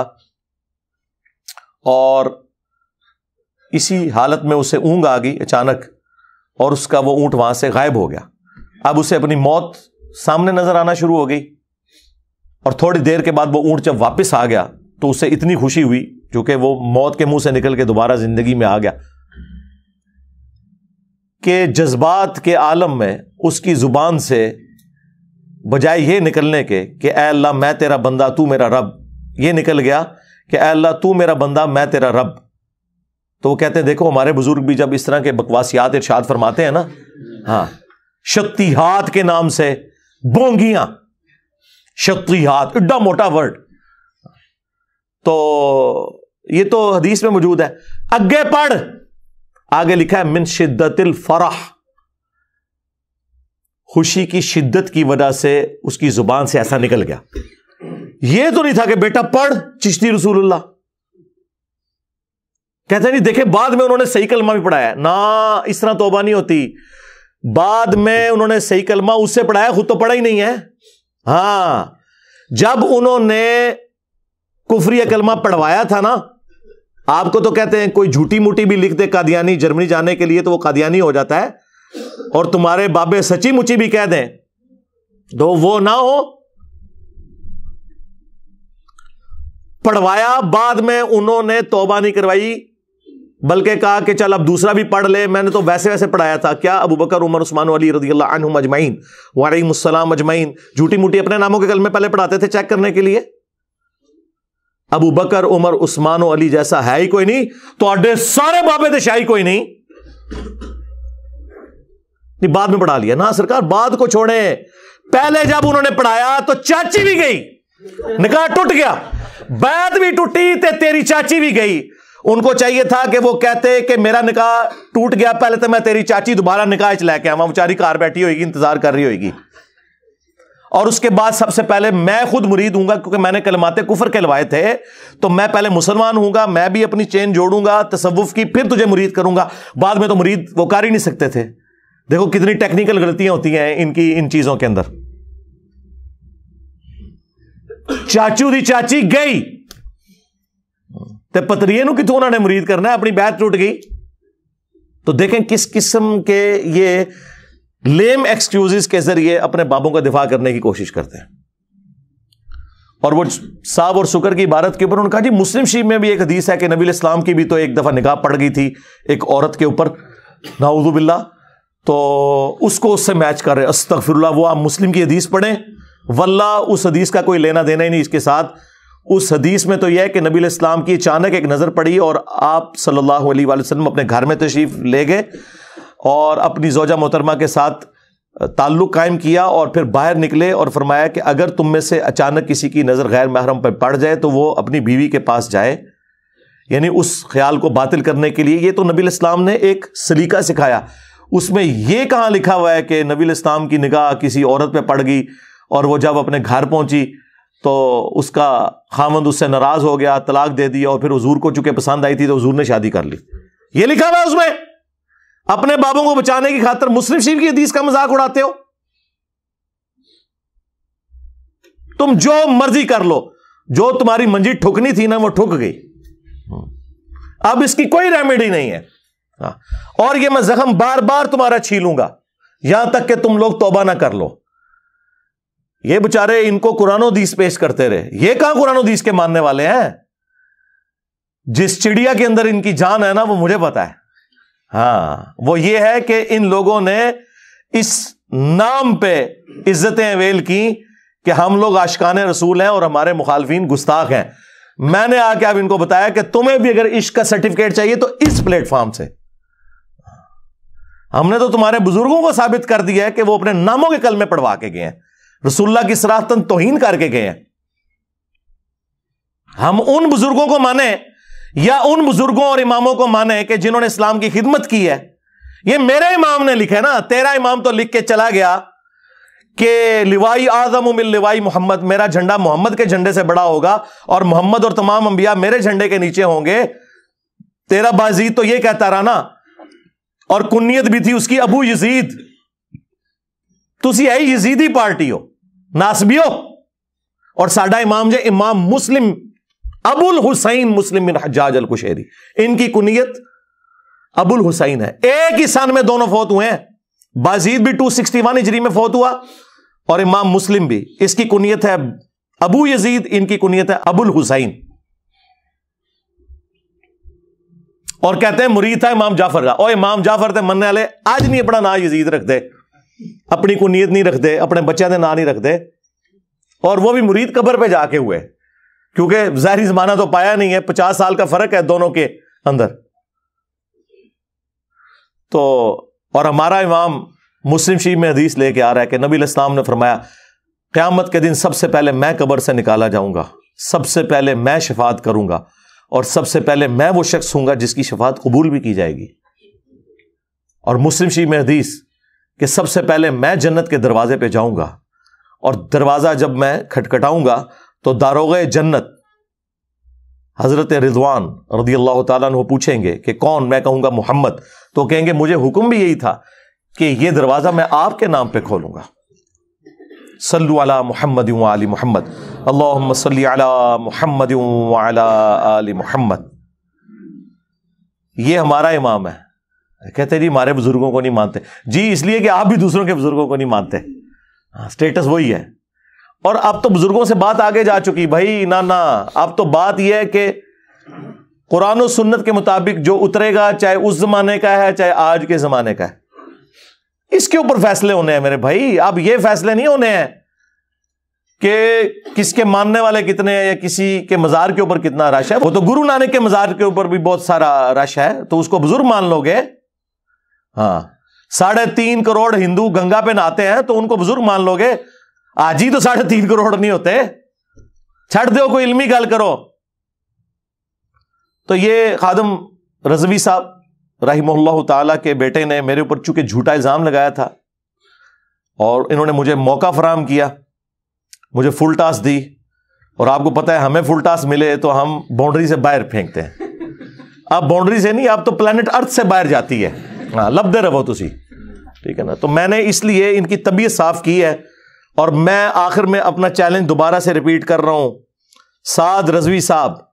और इसी हालत में उसे ऊँग आ गई अचानक और उसका वो ऊँट वहाँ से गायब हो गया अब उसे अपनी मौत सामने नज़र आना शुरू हो गई और थोड़ी देर के बाद वो ऊंट जब वापस आ गया तो उसे इतनी खुशी हुई जो कि वो मौत के मुंह से निकल के दोबारा ज़िंदगी में आ गया के जज्बात के आलम में उसकी ज़ुबान से बजाय ये निकलने के कि ए अल्लाह मैं तेरा बंदा तू मेरा रब ये निकल गया कि ए अल्लाह तू मेरा बंदा मैं तेरा रब तो वो कहते हैं देखो हमारे बुजुर्ग भी जब इस तरह के बकवासियात इर्शाद फरमाते हैं ना हाँ शक्तिहात के नाम से बोंगिया शक्तिहात इड्डा मोटा वर्ड तो ये तो हदीस में मौजूद है अग्गे पढ़ आगे लिखा है मिन शिद्दतिल फराह खुशी की शिद्दत की वजह से उसकी जुबान से ऐसा निकल गया यह तो नहीं था कि बेटा पढ़ चिश्ती रसूलुल्लाह कहते नहीं देखे बाद में उन्होंने सही कलमा भी पढ़ाया ना इस तरह तोबा नहीं होती बाद में उन्होंने सही कलमा उससे पढ़ाया खुद तो पढ़ा ही नहीं है हां जब उन्होंने कुफरी कलमा पढ़वाया था ना आपको तो कहते हैं कोई झूठी मूठी भी लिख दे कादियानी जर्मनी जाने के लिए तो वो कादियानी हो जाता है और तुम्हारे बाबे सची मुची भी कह दें दो तो वो ना हो पढ़वाया बाद में उन्होंने तोबा नहीं करवाई बल्कि कहा कि चल अब दूसरा भी पढ़ ले मैंने तो वैसे वैसे पढ़ाया था क्या अबू बकर उमर उस्मान अली रजी अल्लाह अजमाइन वालेकाम अजमाइन झूठी मूठी अपने नामों के कल में पहले पढ़ाते थे चेक करने के लिए अबू बकर उमर उस्मान अली जैसा है ही कोई नहीं तो सारे बाबे तो कोई नहीं नहीं बाद में पढ़ा लिया ना सरकार बाद को छोड़े पहले जब उन्होंने पढ़ाया तो चाची भी गई निकाह टूट गया बैद भी टूटी ते तेरी चाची भी गई उनको चाहिए था कि वो कहते कि मेरा निकाह टूट गया पहले तो मैं तेरी चाची दोबारा निकाह च लेके आवा बेचारी कार बैठी होगी इंतजार कर रही होगी और उसके बाद सबसे पहले मैं खुद मुरीद हूंगा क्योंकि मैंने कलमाते कुफर कहलवाए थे तो मैं पहले मुसलमान हूंगा मैं भी अपनी चेन जोड़ूंगा तसवुफ की फिर तुझे मुरीद करूंगा बाद में तो मुरीद वो कर ही नहीं सकते थे देखो कितनी टेक्निकल गलतियां होती हैं इनकी इन चीजों के अंदर चाचू दी चाची गई तो ਪਤਰੀਏ कितों उन्होंने मुरीद करना अपनी ਕਰਨਾ टूट गई तो देखें किस किस्म के ये लेम एक्सक्यूजेस के जरिए अपने बाबों का दिफा करने की कोशिश करते हैं और वो साहब और सुकर की इबारत के ऊपर उनका जी मुस्लिम शीब में भी एक हदीस है कि नबी इस्लाम की भी तो एक दफ़ा निकाह पड़ गई थी एक औरत के ऊपर नाउजुबिल्ला तो उसको उससे मैच कर रहे अस्तफिरल्ला वो आप मुस्लिम की हदीस पढ़ें वल्ला उस हदीस का कोई लेना देना ही नहीं इसके साथ उस हदीस में तो यह है कि नबी इस्लाम की अचानक एक नज़र पड़ी और आप सल्लल्लाहु अलैहि वसल्लम अपने घर में तशरीफ़ ले गए और अपनी जोजा मोहतरमा के साथ ताल्लुक़ कायम किया और फिर बाहर निकले और फरमाया कि अगर तुम में से अचानक किसी की नज़र गैर महरम पर पड़ जाए तो वो अपनी बीवी के पास जाए यानी उस ख्याल को बातिल करने के लिए ये तो नबी इस्लाम ने एक सलीका सिखाया उसमें यह कहां लिखा हुआ है कि नबी इस्लाम की निगाह किसी औरत पर पड़ गई और वह जब अपने घर पहुंची तो उसका खामंद उससे नाराज हो गया तलाक दे दिया और फिर हजूर को चूंकि पसंद आई थी तो हजूर ने शादी कर ली ये लिखा हुआ है उसमें अपने बाबों को बचाने की खातर मुस्लिम शरीफ की हदीस का मजाक उड़ाते हो तुम जो मर्जी कर लो जो तुम्हारी मंजी ठुकनी थी ना वो ठुक गई अब इसकी कोई रेमेडी नहीं है हाँ और ये मैं जख्म बार बार तुम्हारा छीलूंगा यहां तक कि तुम लोग तोबा ना कर लो ये बेचारे इनको कुरानो दीस पेश करते रहे ये कहां कुरानो दीस के मानने वाले हैं जिस चिड़िया के अंदर इनकी जान है ना वो मुझे पता है हाँ वो ये है कि इन लोगों ने इस नाम पे इज्जतें वेल की कि हम लोग आशकान रसूल हैं और हमारे मुखालफी गुस्ताख हैं मैंने आके अब इनको बताया कि तुम्हें भी अगर इश्क का सर्टिफिकेट चाहिए तो इस प्लेटफॉर्म से हमने तो तुम्हारे बुजुर्गों को साबित कर दिया है कि वो अपने नामों के कल में पढ़वा के गए हैं रसुल्ला की सराहतन तोहीन करके गए हैं हम उन बुजुर्गों को माने या उन बुजुर्गों और इमामों को माने कि जिन्होंने इस्लाम की खिदमत की है ये मेरे इमाम ने लिखे ना तेरा इमाम तो लिख के चला गया कि लिवाई आजम उमिल लिवाई मोहम्मद मेरा झंडा मोहम्मद के झंडे से बड़ा होगा और मोहम्मद और तमाम अंबिया मेरे झंडे के नीचे होंगे तेरा बाजी तो ये कहता रहा ना और कुन्नीत भी थी उसकी अबू यजीद ਤੁਸੀਂ है ਯਜ਼ੀਦੀ ਪਾਰਟੀ ਹੋ हो ਹੋ और साडा इमाम ਜੇ इमाम मुस्लिम अबुल हुसैन मुस्लिम ਬਿਨ ਹਜਾਜ ਅਲ ਕੁਸ਼ੈਰੀ अबुल हुसैन है एक ही सन में दोनों फौत हुए हैं बाजीद भी 261 सिक्सटी इजरी में फौत हुआ और इमाम मुस्लिम भी इसकी कुनियत है अबू यजीद इनकी कुनियत है अबुल हुसैन और कहते हैं मुरीद था इमाम जाफर का और इमाम जाफर थे मनने वाले आज नहीं अपना ना यजीद रखते अपनी को नहीं रखते अपने बच्चों के ना नहीं रखते और वो भी मुरीद कब्र पे जाके हुए क्योंकि जहरी जमाना तो पाया नहीं है पचास साल का फर्क है दोनों के अंदर तो और हमारा इमाम मुस्लिम शरीफ में हदीस लेके आ रहा है कि नबी इस्लाम ने फरमाया क़्यामत के दिन सबसे पहले मैं कब्र से निकाला जाऊंगा सबसे पहले मैं शिफात करूंगा और सबसे पहले मैं वो शख्स हूँ जिसकी शफात कबूल भी की जाएगी और मुस्लिम शी में हदीस कि सबसे पहले मैं जन्नत के दरवाजे पे जाऊंगा और दरवाज़ा जब मैं खटखटाऊंगा तो दारोग जन्नत हज़रत रिजवान रदी अल्लाह तु पूछेंगे कि कौन मैं कहूँगा मोहम्मद तो कहेंगे मुझे हुक्म भी यही था कि ये दरवाज़ा मैं आपके नाम पे खोलूंगा सल्लु अला मोहम्मद आल मोहम्मद अल्लाम सल्ली अला मोहम्मद आल मोहम्मद ये हमारा इमाम है कहते जी हमारे बुजुर्गों को नहीं मानते जी इसलिए कि आप भी दूसरों के बुजुर्गों को नहीं मानते स्टेटस हाँ, वही है और अब तो बुजुर्गों से बात आगे जा चुकी भाई ना ना अब तो बात यह है कि कुरान और सुन्नत के मुताबिक जो उतरेगा चाहे उस जमाने का है चाहे आज के जमाने का है इसके ऊपर फैसले होने हैं मेरे भाई अब ये फैसले नहीं होने हैं कि किसके मानने वाले कितने हैं या किसी के मजार के ऊपर कितना रश है वो तो गुरु नानक के मजार के ऊपर भी बहुत सारा रश है तो उसको बुजुर्ग मान लोगे हाँ साढ़े तीन करोड़ हिंदू गंगा पे नहाते हैं तो उनको बुजुर्ग मान लोगे आज ही तो साढ़े तीन करोड़ नहीं होते छठ दो कोई इलमी गल करो तो ये खादम रजवी साहब रहीमल्ला ताला के बेटे ने मेरे ऊपर चूंकि झूठा इल्ज़ाम लगाया था और इन्होंने मुझे मौका फराम किया मुझे फुल टास्क दी और आपको पता है हमें फुल टास्क मिले तो हम बाउंड्री से बाहर फेंकते हैं अब बाउंड्री से नहीं अब तो प्लानट अर्थ से बाहर जाती है हाँ लभदे रहो तुम ठीक है ना तो मैंने इसलिए इनकी तबीयत साफ की है और मैं आखिर में अपना चैलेंज दोबारा से रिपीट कर रहा हूं साद रजवी साहब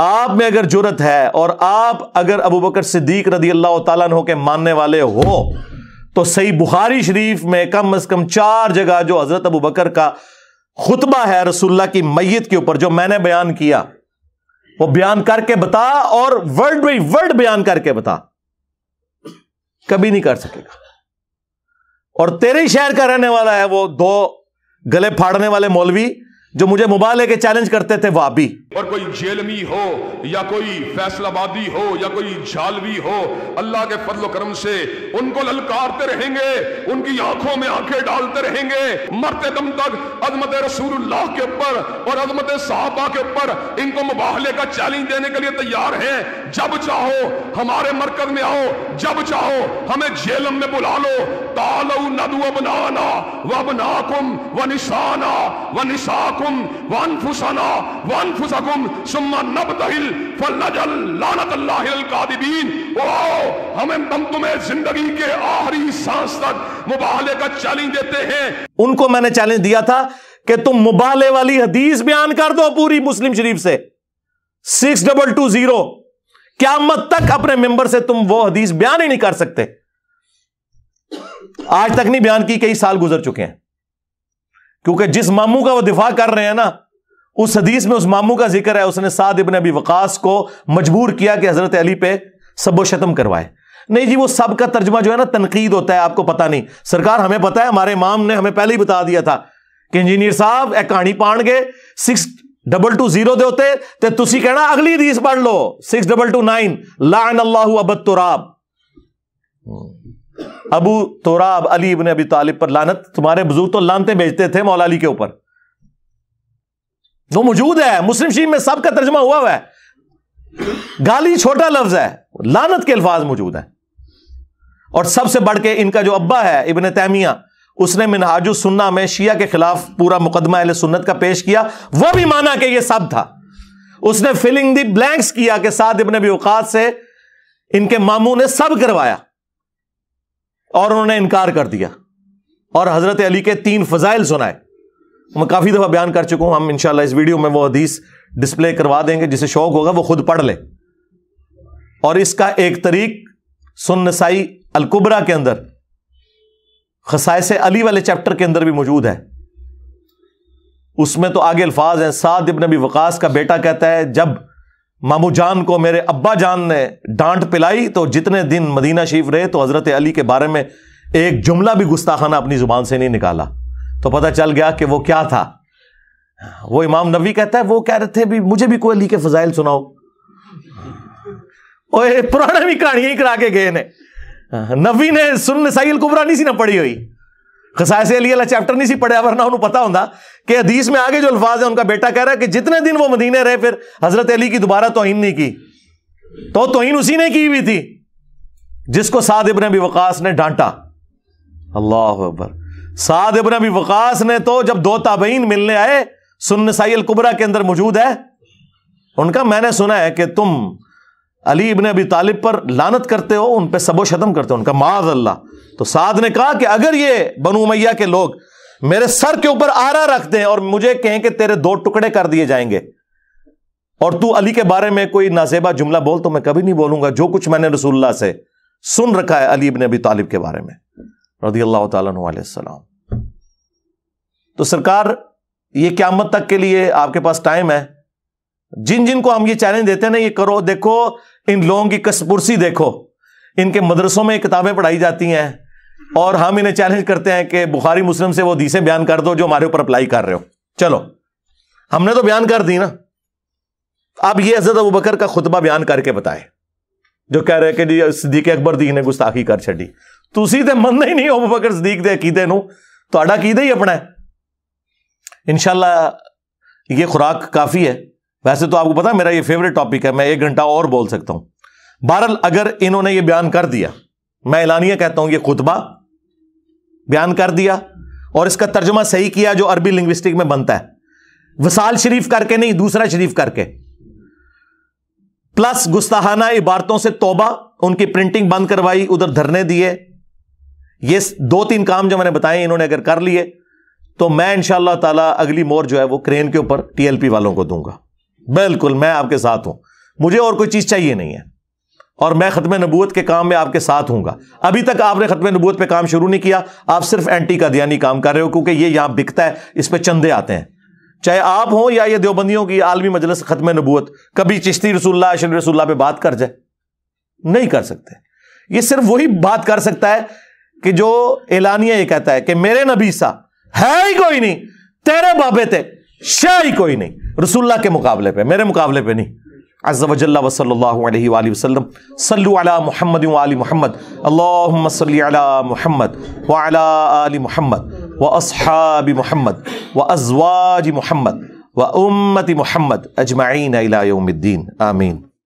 आप में अगर जरूरत है और आप अगर अबू बकर सिद्दीक रदी अल्लाह तु के मानने वाले हो तो सही बुखारी शरीफ में कम अज कम चार जगह जो हजरत अबू बकर का खुतबा है रसुल्ला की मैयत के ऊपर जो मैंने बयान किया वो बयान करके बता और वर्ड बाई वर्ड बयान करके बता कभी नहीं कर सकेगा और तेरे शहर का रहने वाला है वो दो गले फाड़ने वाले मौलवी जो मुझे मोबाइल लेके चैलेंज करते थे वह भी और कोई जेलमी हो या कोई फैसलाबादी हो या कोई झालवी हो अल्लाह के फजल करम से उनको ललकारते रहेंगे उनकी आंखों में आंखें डालते रहेंगे मरते दम तक अजमत रसूलुल्लाह के ऊपर और अजमत साहबा के ऊपर इनको मुबाहले का चैलेंज देने के लिए तैयार है जब चाहो हमारे मरकज में आओ जब चाहो हमें जेलम में बुला लो तालू नदू बनाना व बनाकुम व निशाना व निशाकुम अनफुसकुम वनफुसना वनफुसकुम सुम्मा नबतहिल फलजल लानत अल्लाहिल कादिबीन ओ हमें हम तुम्हें जिंदगी के आखिरी सांस तक मुबाहले का चैलेंज देते हैं उनको मैंने चैलेंज दिया था कि तुम मुबाले वाली हदीस बयान कर दो पूरी मुस्लिम शरीफ से सिक्स डबल टू जीरो क्या मत तक अपने मेंबर से तुम वो हदीस बयान ही नहीं कर सकते आज तक नहीं बयान की कई साल गुजर चुके हैं क्योंकि जिस मामू का वो दिफा कर रहे हैं ना उस हदीस में उस मामू का जिक्र है उसने साद इबन अबी वकास को मजबूर किया कि हजरत अली पे सबो शतम करवाए नहीं जी वो सब का तर्जमा जो है ना तनकीद होता है आपको पता नहीं सरकार हमें पता है हमारे माम ने हमें पहले ही बता दिया था कि इंजीनियर साहब ए कहानी पाण गए सिक्स डबल टू जीरो दे होते तो तुम कहना अगली हदीस पढ़ लो सिक्स डबल टू नाइन लान अल्लाह अब तुराब अबू तोराब अली इबन अबी तालिब पर लानत तुम्हारे बुजुर्ग तो लानते भेजते थे मौलाली के ऊपर वो मौजूद है मुस्लिम शरीफ में सब का तर्जमा हुआ हुआ है गाली छोटा लफ्ज है लानत के अल्फाज मौजूद है और सबसे बढ़ के इनका जो अब्बा है इबन तैमिया उसने मिनहाजु सुन्ना में शिया के खिलाफ पूरा मुकदमा अल सुन्नत का पेश किया वह भी माना कि यह सब था उसने फिलिंग दी ब्लैंक्स किया कि साथ इबन अबी औकात से इनके मामू ने सब करवाया और उन्होंने इनकार कर दिया और हजरत अली के तीन फजाइल सुनाए मैं काफ़ी दफ़ा बयान कर चुका हूं हम इनशाला इस वीडियो में वो हदीस डिस्प्ले करवा देंगे जिसे शौक होगा वो खुद पढ़ ले और इसका एक तरीक सुनसाई अलकुबरा के अंदर खसाइस अली वाले चैप्टर के अंदर भी मौजूद है उसमें तो आगे अल्फाज हैं साद इबन अबी वकास का बेटा कहता है जब मामू जान को मेरे अब्बा जान ने डांट पिलाई तो जितने दिन मदीना शरीफ रहे तो हज़रत अली के बारे में एक जुमला भी गुस्ताखाना अपनी ज़ुबान से नहीं निकाला तो पता चल गया कि वो क्या था वो इमाम नबी कहता है वो कह रहे थे भी मुझे भी कोई अली के फ़जाइल सुनाओ ओए पुराने भी कहानियां करा के गए ने नबी ने सुन साइल कुबरा नहीं सी ना पड़ी हुई खसास अली वाला चैप्टर नहीं सी पढ़िया वरना उन्होंने पता होंगे कि हदीस में आगे जो अल्फाज है उनका बेटा कह रहा है कि जितने दिन वो मदीने रहे फिर हजरत अली की दोबारा तोहिन नहीं की तो तोहिन उसी ने की हुई थी जिसको साद इबन अबी वकास ने डांटा अल्लाह अकबर साद इबन अबी वकास ने तो जब दो ताबईन मिलने आए सुन साइल कुबरा के अंदर मौजूद है उनका मैंने सुना है कि तुम अली इबन अबी तालिब पर लानत करते हो उन पर सबो शतम करते हो उनका माज अल्लाह तो साद ने कहा कि अगर ये बनुमैया मैया के लोग मेरे सर के ऊपर आरा रख दें और मुझे कहें कि तेरे दो टुकड़े कर दिए जाएंगे और तू अली के बारे में कोई नाजेबा जुमला बोल तो मैं कभी नहीं बोलूंगा जो कुछ मैंने रसूल्ला से सुन रखा है अली इबन अबी तालिब के बारे में रदी अल्लाह तसलाम तो सरकार ये क्यामत तक के लिए आपके पास टाइम है जिन जिन को हम ये चैलेंज देते हैं ना ये करो देखो इन लोगों की कसपुरसी देखो इनके मदरसों में किताबें पढ़ाई जाती हैं और हम इन्हें चैलेंज करते हैं कि बुखारी मुस्लिम से वो दीसें बयान कर दो जो हमारे ऊपर अप्लाई कर रहे हो चलो हमने तो बयान कर दी ना अब ये हजरत अबू बकर का खुतबा बयान करके बताए जो कह रहे कि जी सदीक अकबर दी ने गुस्ताखी कर छी तुसी ਤੇ मन नहीं हो अबू बकर सदीक ਦੇ ਅਕੀਦੇ ਨੂੰ ਤੁਹਾਡਾ ਅਕੀਦਾ ਹੀ ਆਪਣਾ ਹੈ ਇਨਸ਼ਾਅੱਲਾ वैसे तो आपको पता मेरा ये फेवरेट टॉपिक है मैं एक घंटा और बोल सकता हूं बहरल अगर इन्होंने ये बयान कर दिया मैं ऐलानिया कहता हूं ये खुतबा बयान कर दिया और इसका तर्जमा सही किया जो अरबी लिंग्विस्टिक में बनता है वसाल शरीफ करके नहीं दूसरा शरीफ करके प्लस गुस्ताहाना इबारतों से तोबा उनकी प्रिंटिंग बंद करवाई उधर धरने दिए ये दो तीन काम जो मैंने बताए इन्होंने अगर कर लिए तो मैं इंशाला तला अगली मोर जो है वो क्रेन के ऊपर टीएलपी वालों को दूंगा बिल्कुल मैं आपके साथ हूं मुझे और कोई चीज़ चाहिए नहीं है और मैं ख़त्म नबूत के काम में आपके साथ हूंगा अभी तक आपने ख़त्म नबूत पे काम शुरू नहीं किया आप सिर्फ एंटी का दियानी काम कर रहे हो क्योंकि ये यहां बिकता है इस पर चंदे आते हैं चाहे आप हों या ये देवबंदियों की आलमी मजलस ख़त्म नबूत कभी चिश्ती रसुल्ला अशर रसुल्ला पे बात कर जाए नहीं कर सकते ये सिर्फ वही बात कर सकता है कि जो एलानिया ये कहता है कि मेरे नबी सा है ही कोई नहीं तेरे बाबे थे ही कोई नहीं रसुल्ला के मुकाबले पे मेरे मुकाबले पे नहीं अज़्ज़वजल्ला वसल्लल्लाहु वसल्लम सल्लु अला मुहम्मद व व व व अजमाइन आमीन